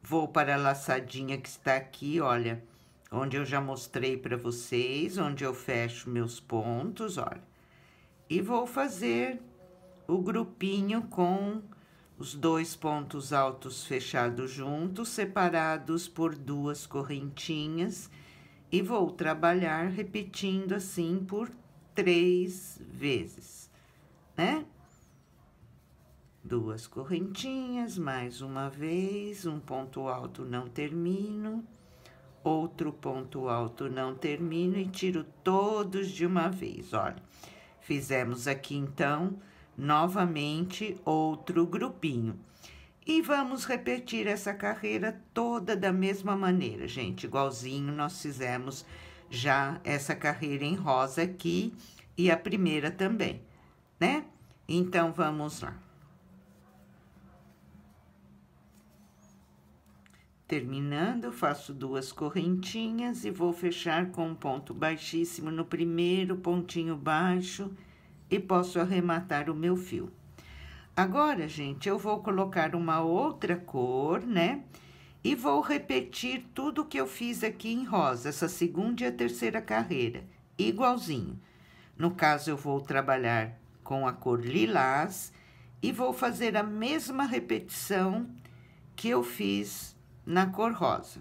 [SPEAKER 1] Vou para a laçadinha que está aqui, olha, onde eu já mostrei para vocês, onde eu fecho meus pontos, olha. E vou fazer o grupinho com os dois pontos altos fechados juntos, separados por duas correntinhas, e vou trabalhar repetindo assim por três vezes, né? duas correntinhas, mais uma vez, um ponto alto não termino, outro ponto alto não termino e tiro todos de uma vez, olha. Fizemos aqui, então, novamente outro grupinho. E vamos repetir essa carreira toda da mesma maneira, gente, igualzinho nós fizemos já essa carreira em rosa aqui e a primeira também, né? Então, vamos lá. Terminando, faço duas correntinhas e vou fechar com um ponto baixíssimo no primeiro pontinho baixo e posso arrematar o meu fio. Agora, gente, eu vou colocar uma outra cor, né? E vou repetir tudo que eu fiz aqui em rosa, essa segunda e a terceira carreira, igualzinho. No caso, eu vou trabalhar com a cor lilás e vou fazer a mesma repetição que eu fiz na cor rosa.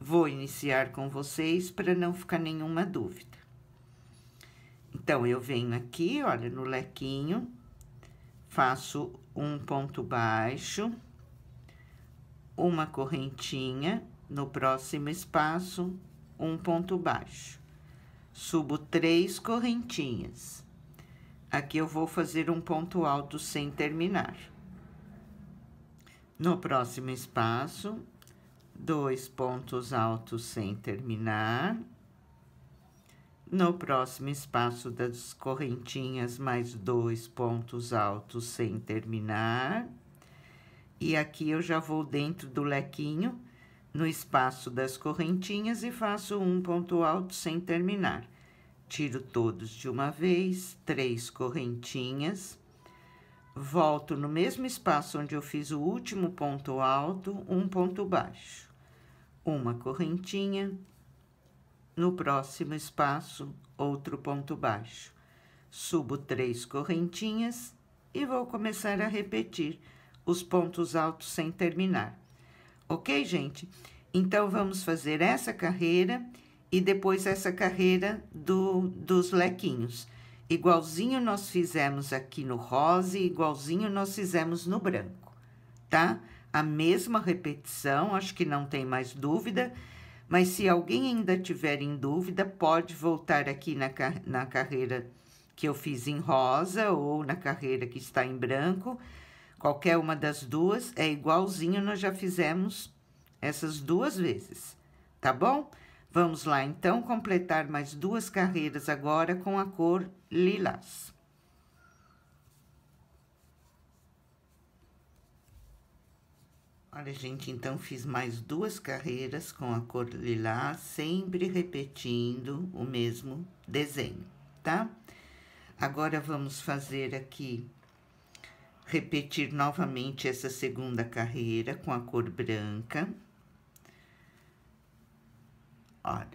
[SPEAKER 1] Vou iniciar com vocês para não ficar nenhuma dúvida. Então, eu venho aqui, olha, no lequinho, faço um ponto baixo, uma correntinha, no próximo espaço, um ponto baixo. Subo três correntinhas. Aqui eu vou fazer um ponto alto sem terminar. No próximo espaço, dois pontos altos sem terminar. No próximo espaço das correntinhas, mais dois pontos altos sem terminar. E aqui eu já vou dentro do lequinho, no espaço das correntinhas, e faço um ponto alto sem terminar. Tiro todos de uma vez, três correntinhas Volto no mesmo espaço onde eu fiz o último ponto alto, um ponto baixo. Uma correntinha. No próximo espaço, outro ponto baixo. Subo três correntinhas e vou começar a repetir os pontos altos sem terminar. Ok, gente? Então, vamos fazer essa carreira e depois essa carreira do, dos lequinhos. Igualzinho nós fizemos aqui no rosa igualzinho nós fizemos no branco, tá? A mesma repetição, acho que não tem mais dúvida, mas se alguém ainda tiver em dúvida, pode voltar aqui na, na carreira que eu fiz em rosa ou na carreira que está em branco, qualquer uma das duas é igualzinho, nós já fizemos essas duas vezes, tá bom? Vamos lá, então, completar mais duas carreiras agora com a cor lilás. Olha, gente, então fiz mais duas carreiras com a cor lilás, sempre repetindo o mesmo desenho, tá? Agora, vamos fazer aqui, repetir novamente essa segunda carreira com a cor branca. Olha,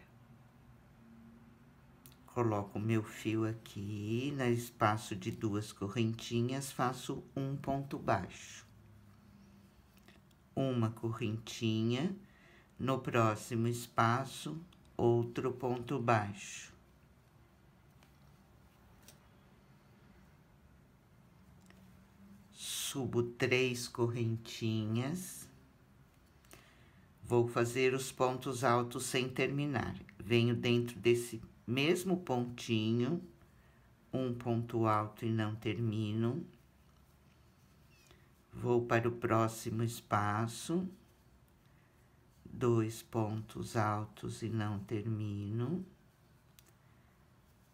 [SPEAKER 1] coloco o meu fio aqui, no né, espaço de duas correntinhas, faço um ponto baixo. Uma correntinha, no próximo espaço, outro ponto baixo. Subo três correntinhas. Vou fazer os pontos altos sem terminar. Venho dentro desse mesmo pontinho, um ponto alto e não termino. Vou para o próximo espaço, dois pontos altos e não termino.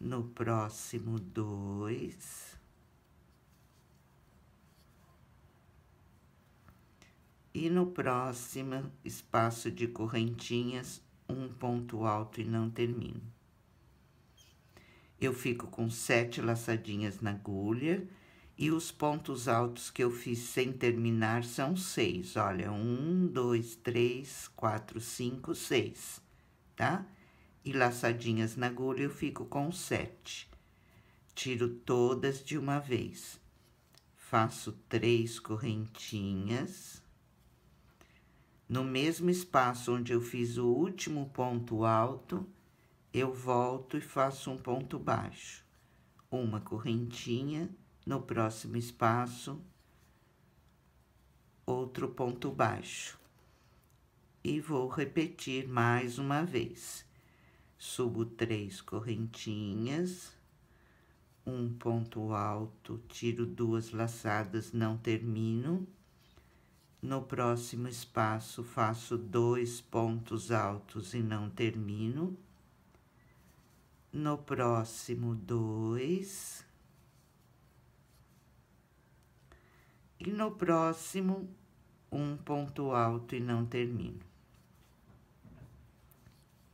[SPEAKER 1] No próximo, dois. E no próximo espaço de correntinhas, um ponto alto e não termino. Eu fico com sete laçadinhas na agulha e os pontos altos que eu fiz sem terminar são seis. Olha, um, dois, três, quatro, cinco, seis, tá? E laçadinhas na agulha eu fico com sete. Tiro todas de uma vez. Faço três correntinhas. No mesmo espaço onde eu fiz o último ponto alto, eu volto e faço um ponto baixo. Uma correntinha no próximo espaço, outro ponto baixo. E vou repetir mais uma vez. Subo três correntinhas, um ponto alto, tiro duas laçadas, não termino. No próximo espaço, faço dois pontos altos e não termino. No próximo, dois. E no próximo, um ponto alto e não termino.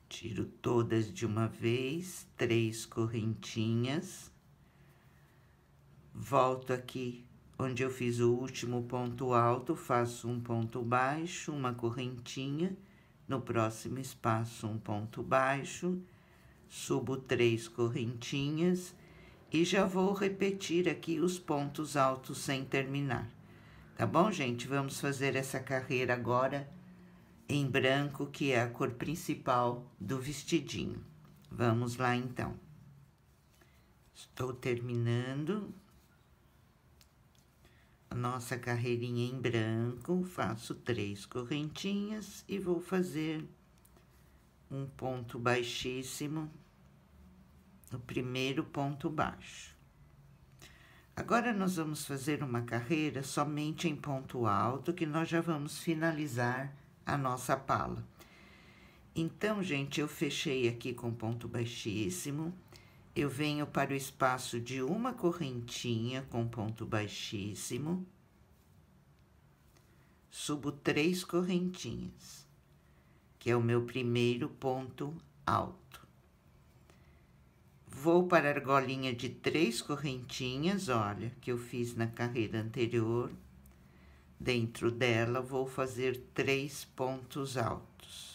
[SPEAKER 1] Tiro todas de uma vez, três correntinhas. Volto aqui onde eu fiz o último ponto alto, faço um ponto baixo, uma correntinha, no próximo espaço um ponto baixo, subo três correntinhas e já vou repetir aqui os pontos altos sem terminar. Tá bom, gente? Vamos fazer essa carreira agora em branco, que é a cor principal do vestidinho. Vamos lá, então. Estou terminando a nossa carreirinha em branco, faço três correntinhas e vou fazer um ponto baixíssimo no primeiro ponto baixo. Agora, nós vamos fazer uma carreira somente em ponto alto, que nós já vamos finalizar a nossa pala. Então, gente, eu fechei aqui com ponto baixíssimo eu venho para o espaço de uma correntinha com ponto baixíssimo, subo três correntinhas, que é o meu primeiro ponto alto. Vou para a argolinha de três correntinhas, olha, que eu fiz na carreira anterior. Dentro dela, vou fazer três pontos altos.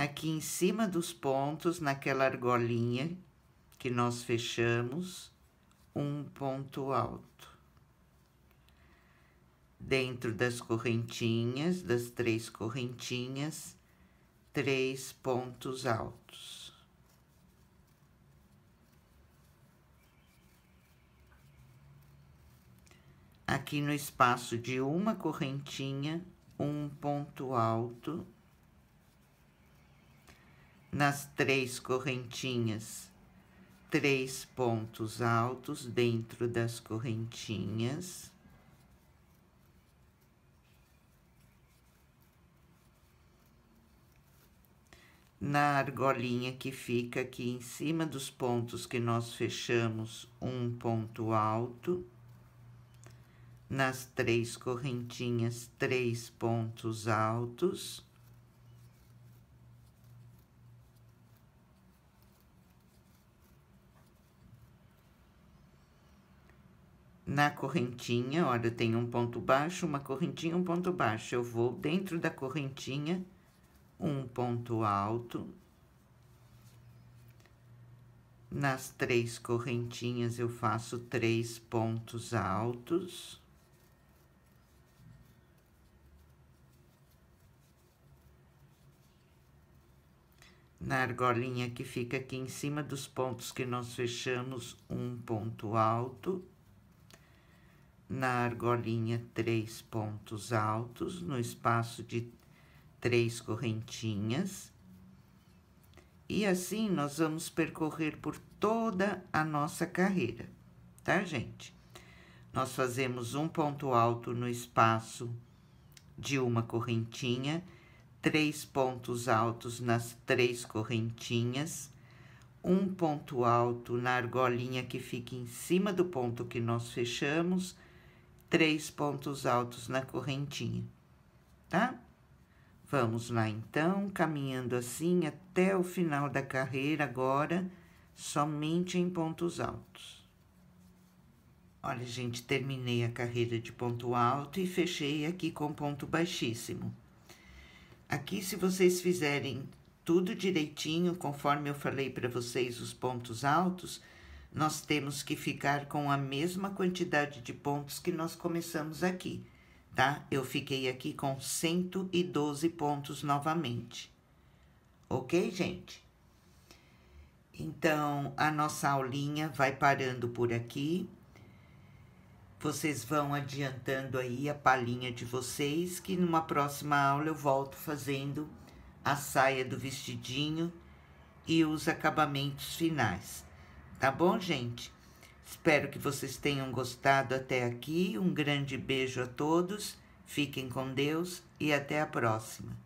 [SPEAKER 1] aqui em cima dos pontos, naquela argolinha que nós fechamos, um ponto alto. Dentro das correntinhas, das três correntinhas, três pontos altos. Aqui no espaço de uma correntinha, um ponto alto nas três correntinhas, três pontos altos dentro das correntinhas. na argolinha que fica aqui em cima dos pontos que nós fechamos um ponto alto, nas três correntinhas, três pontos altos. na correntinha, olha, eu tenho um ponto baixo, uma correntinha, um ponto baixo. Eu vou dentro da correntinha, um ponto alto. Nas três correntinhas, eu faço três pontos altos. na argolinha que fica aqui em cima dos pontos que nós fechamos, um ponto alto na argolinha três pontos altos, no espaço de três correntinhas. E assim, nós vamos percorrer por toda a nossa carreira, tá, gente? Nós fazemos um ponto alto no espaço de uma correntinha, três pontos altos nas três correntinhas, um ponto alto na argolinha que fica em cima do ponto que nós fechamos, três pontos altos na correntinha, tá? Vamos lá, então, caminhando assim até o final da carreira agora, somente em pontos altos. Olha, gente, terminei a carreira de ponto alto e fechei aqui com ponto baixíssimo. Aqui, se vocês fizerem tudo direitinho, conforme eu falei para vocês os pontos altos, nós temos que ficar com a mesma quantidade de pontos que nós começamos aqui, tá? Eu fiquei aqui com 112 pontos novamente. Ok, gente? Então, a nossa aulinha vai parando por aqui. Vocês vão adiantando aí a palhinha de vocês, que numa próxima aula eu volto fazendo a saia do vestidinho e os acabamentos finais. Tá bom, gente? Espero que vocês tenham gostado até aqui. Um grande beijo a todos. Fiquem com Deus e até a próxima.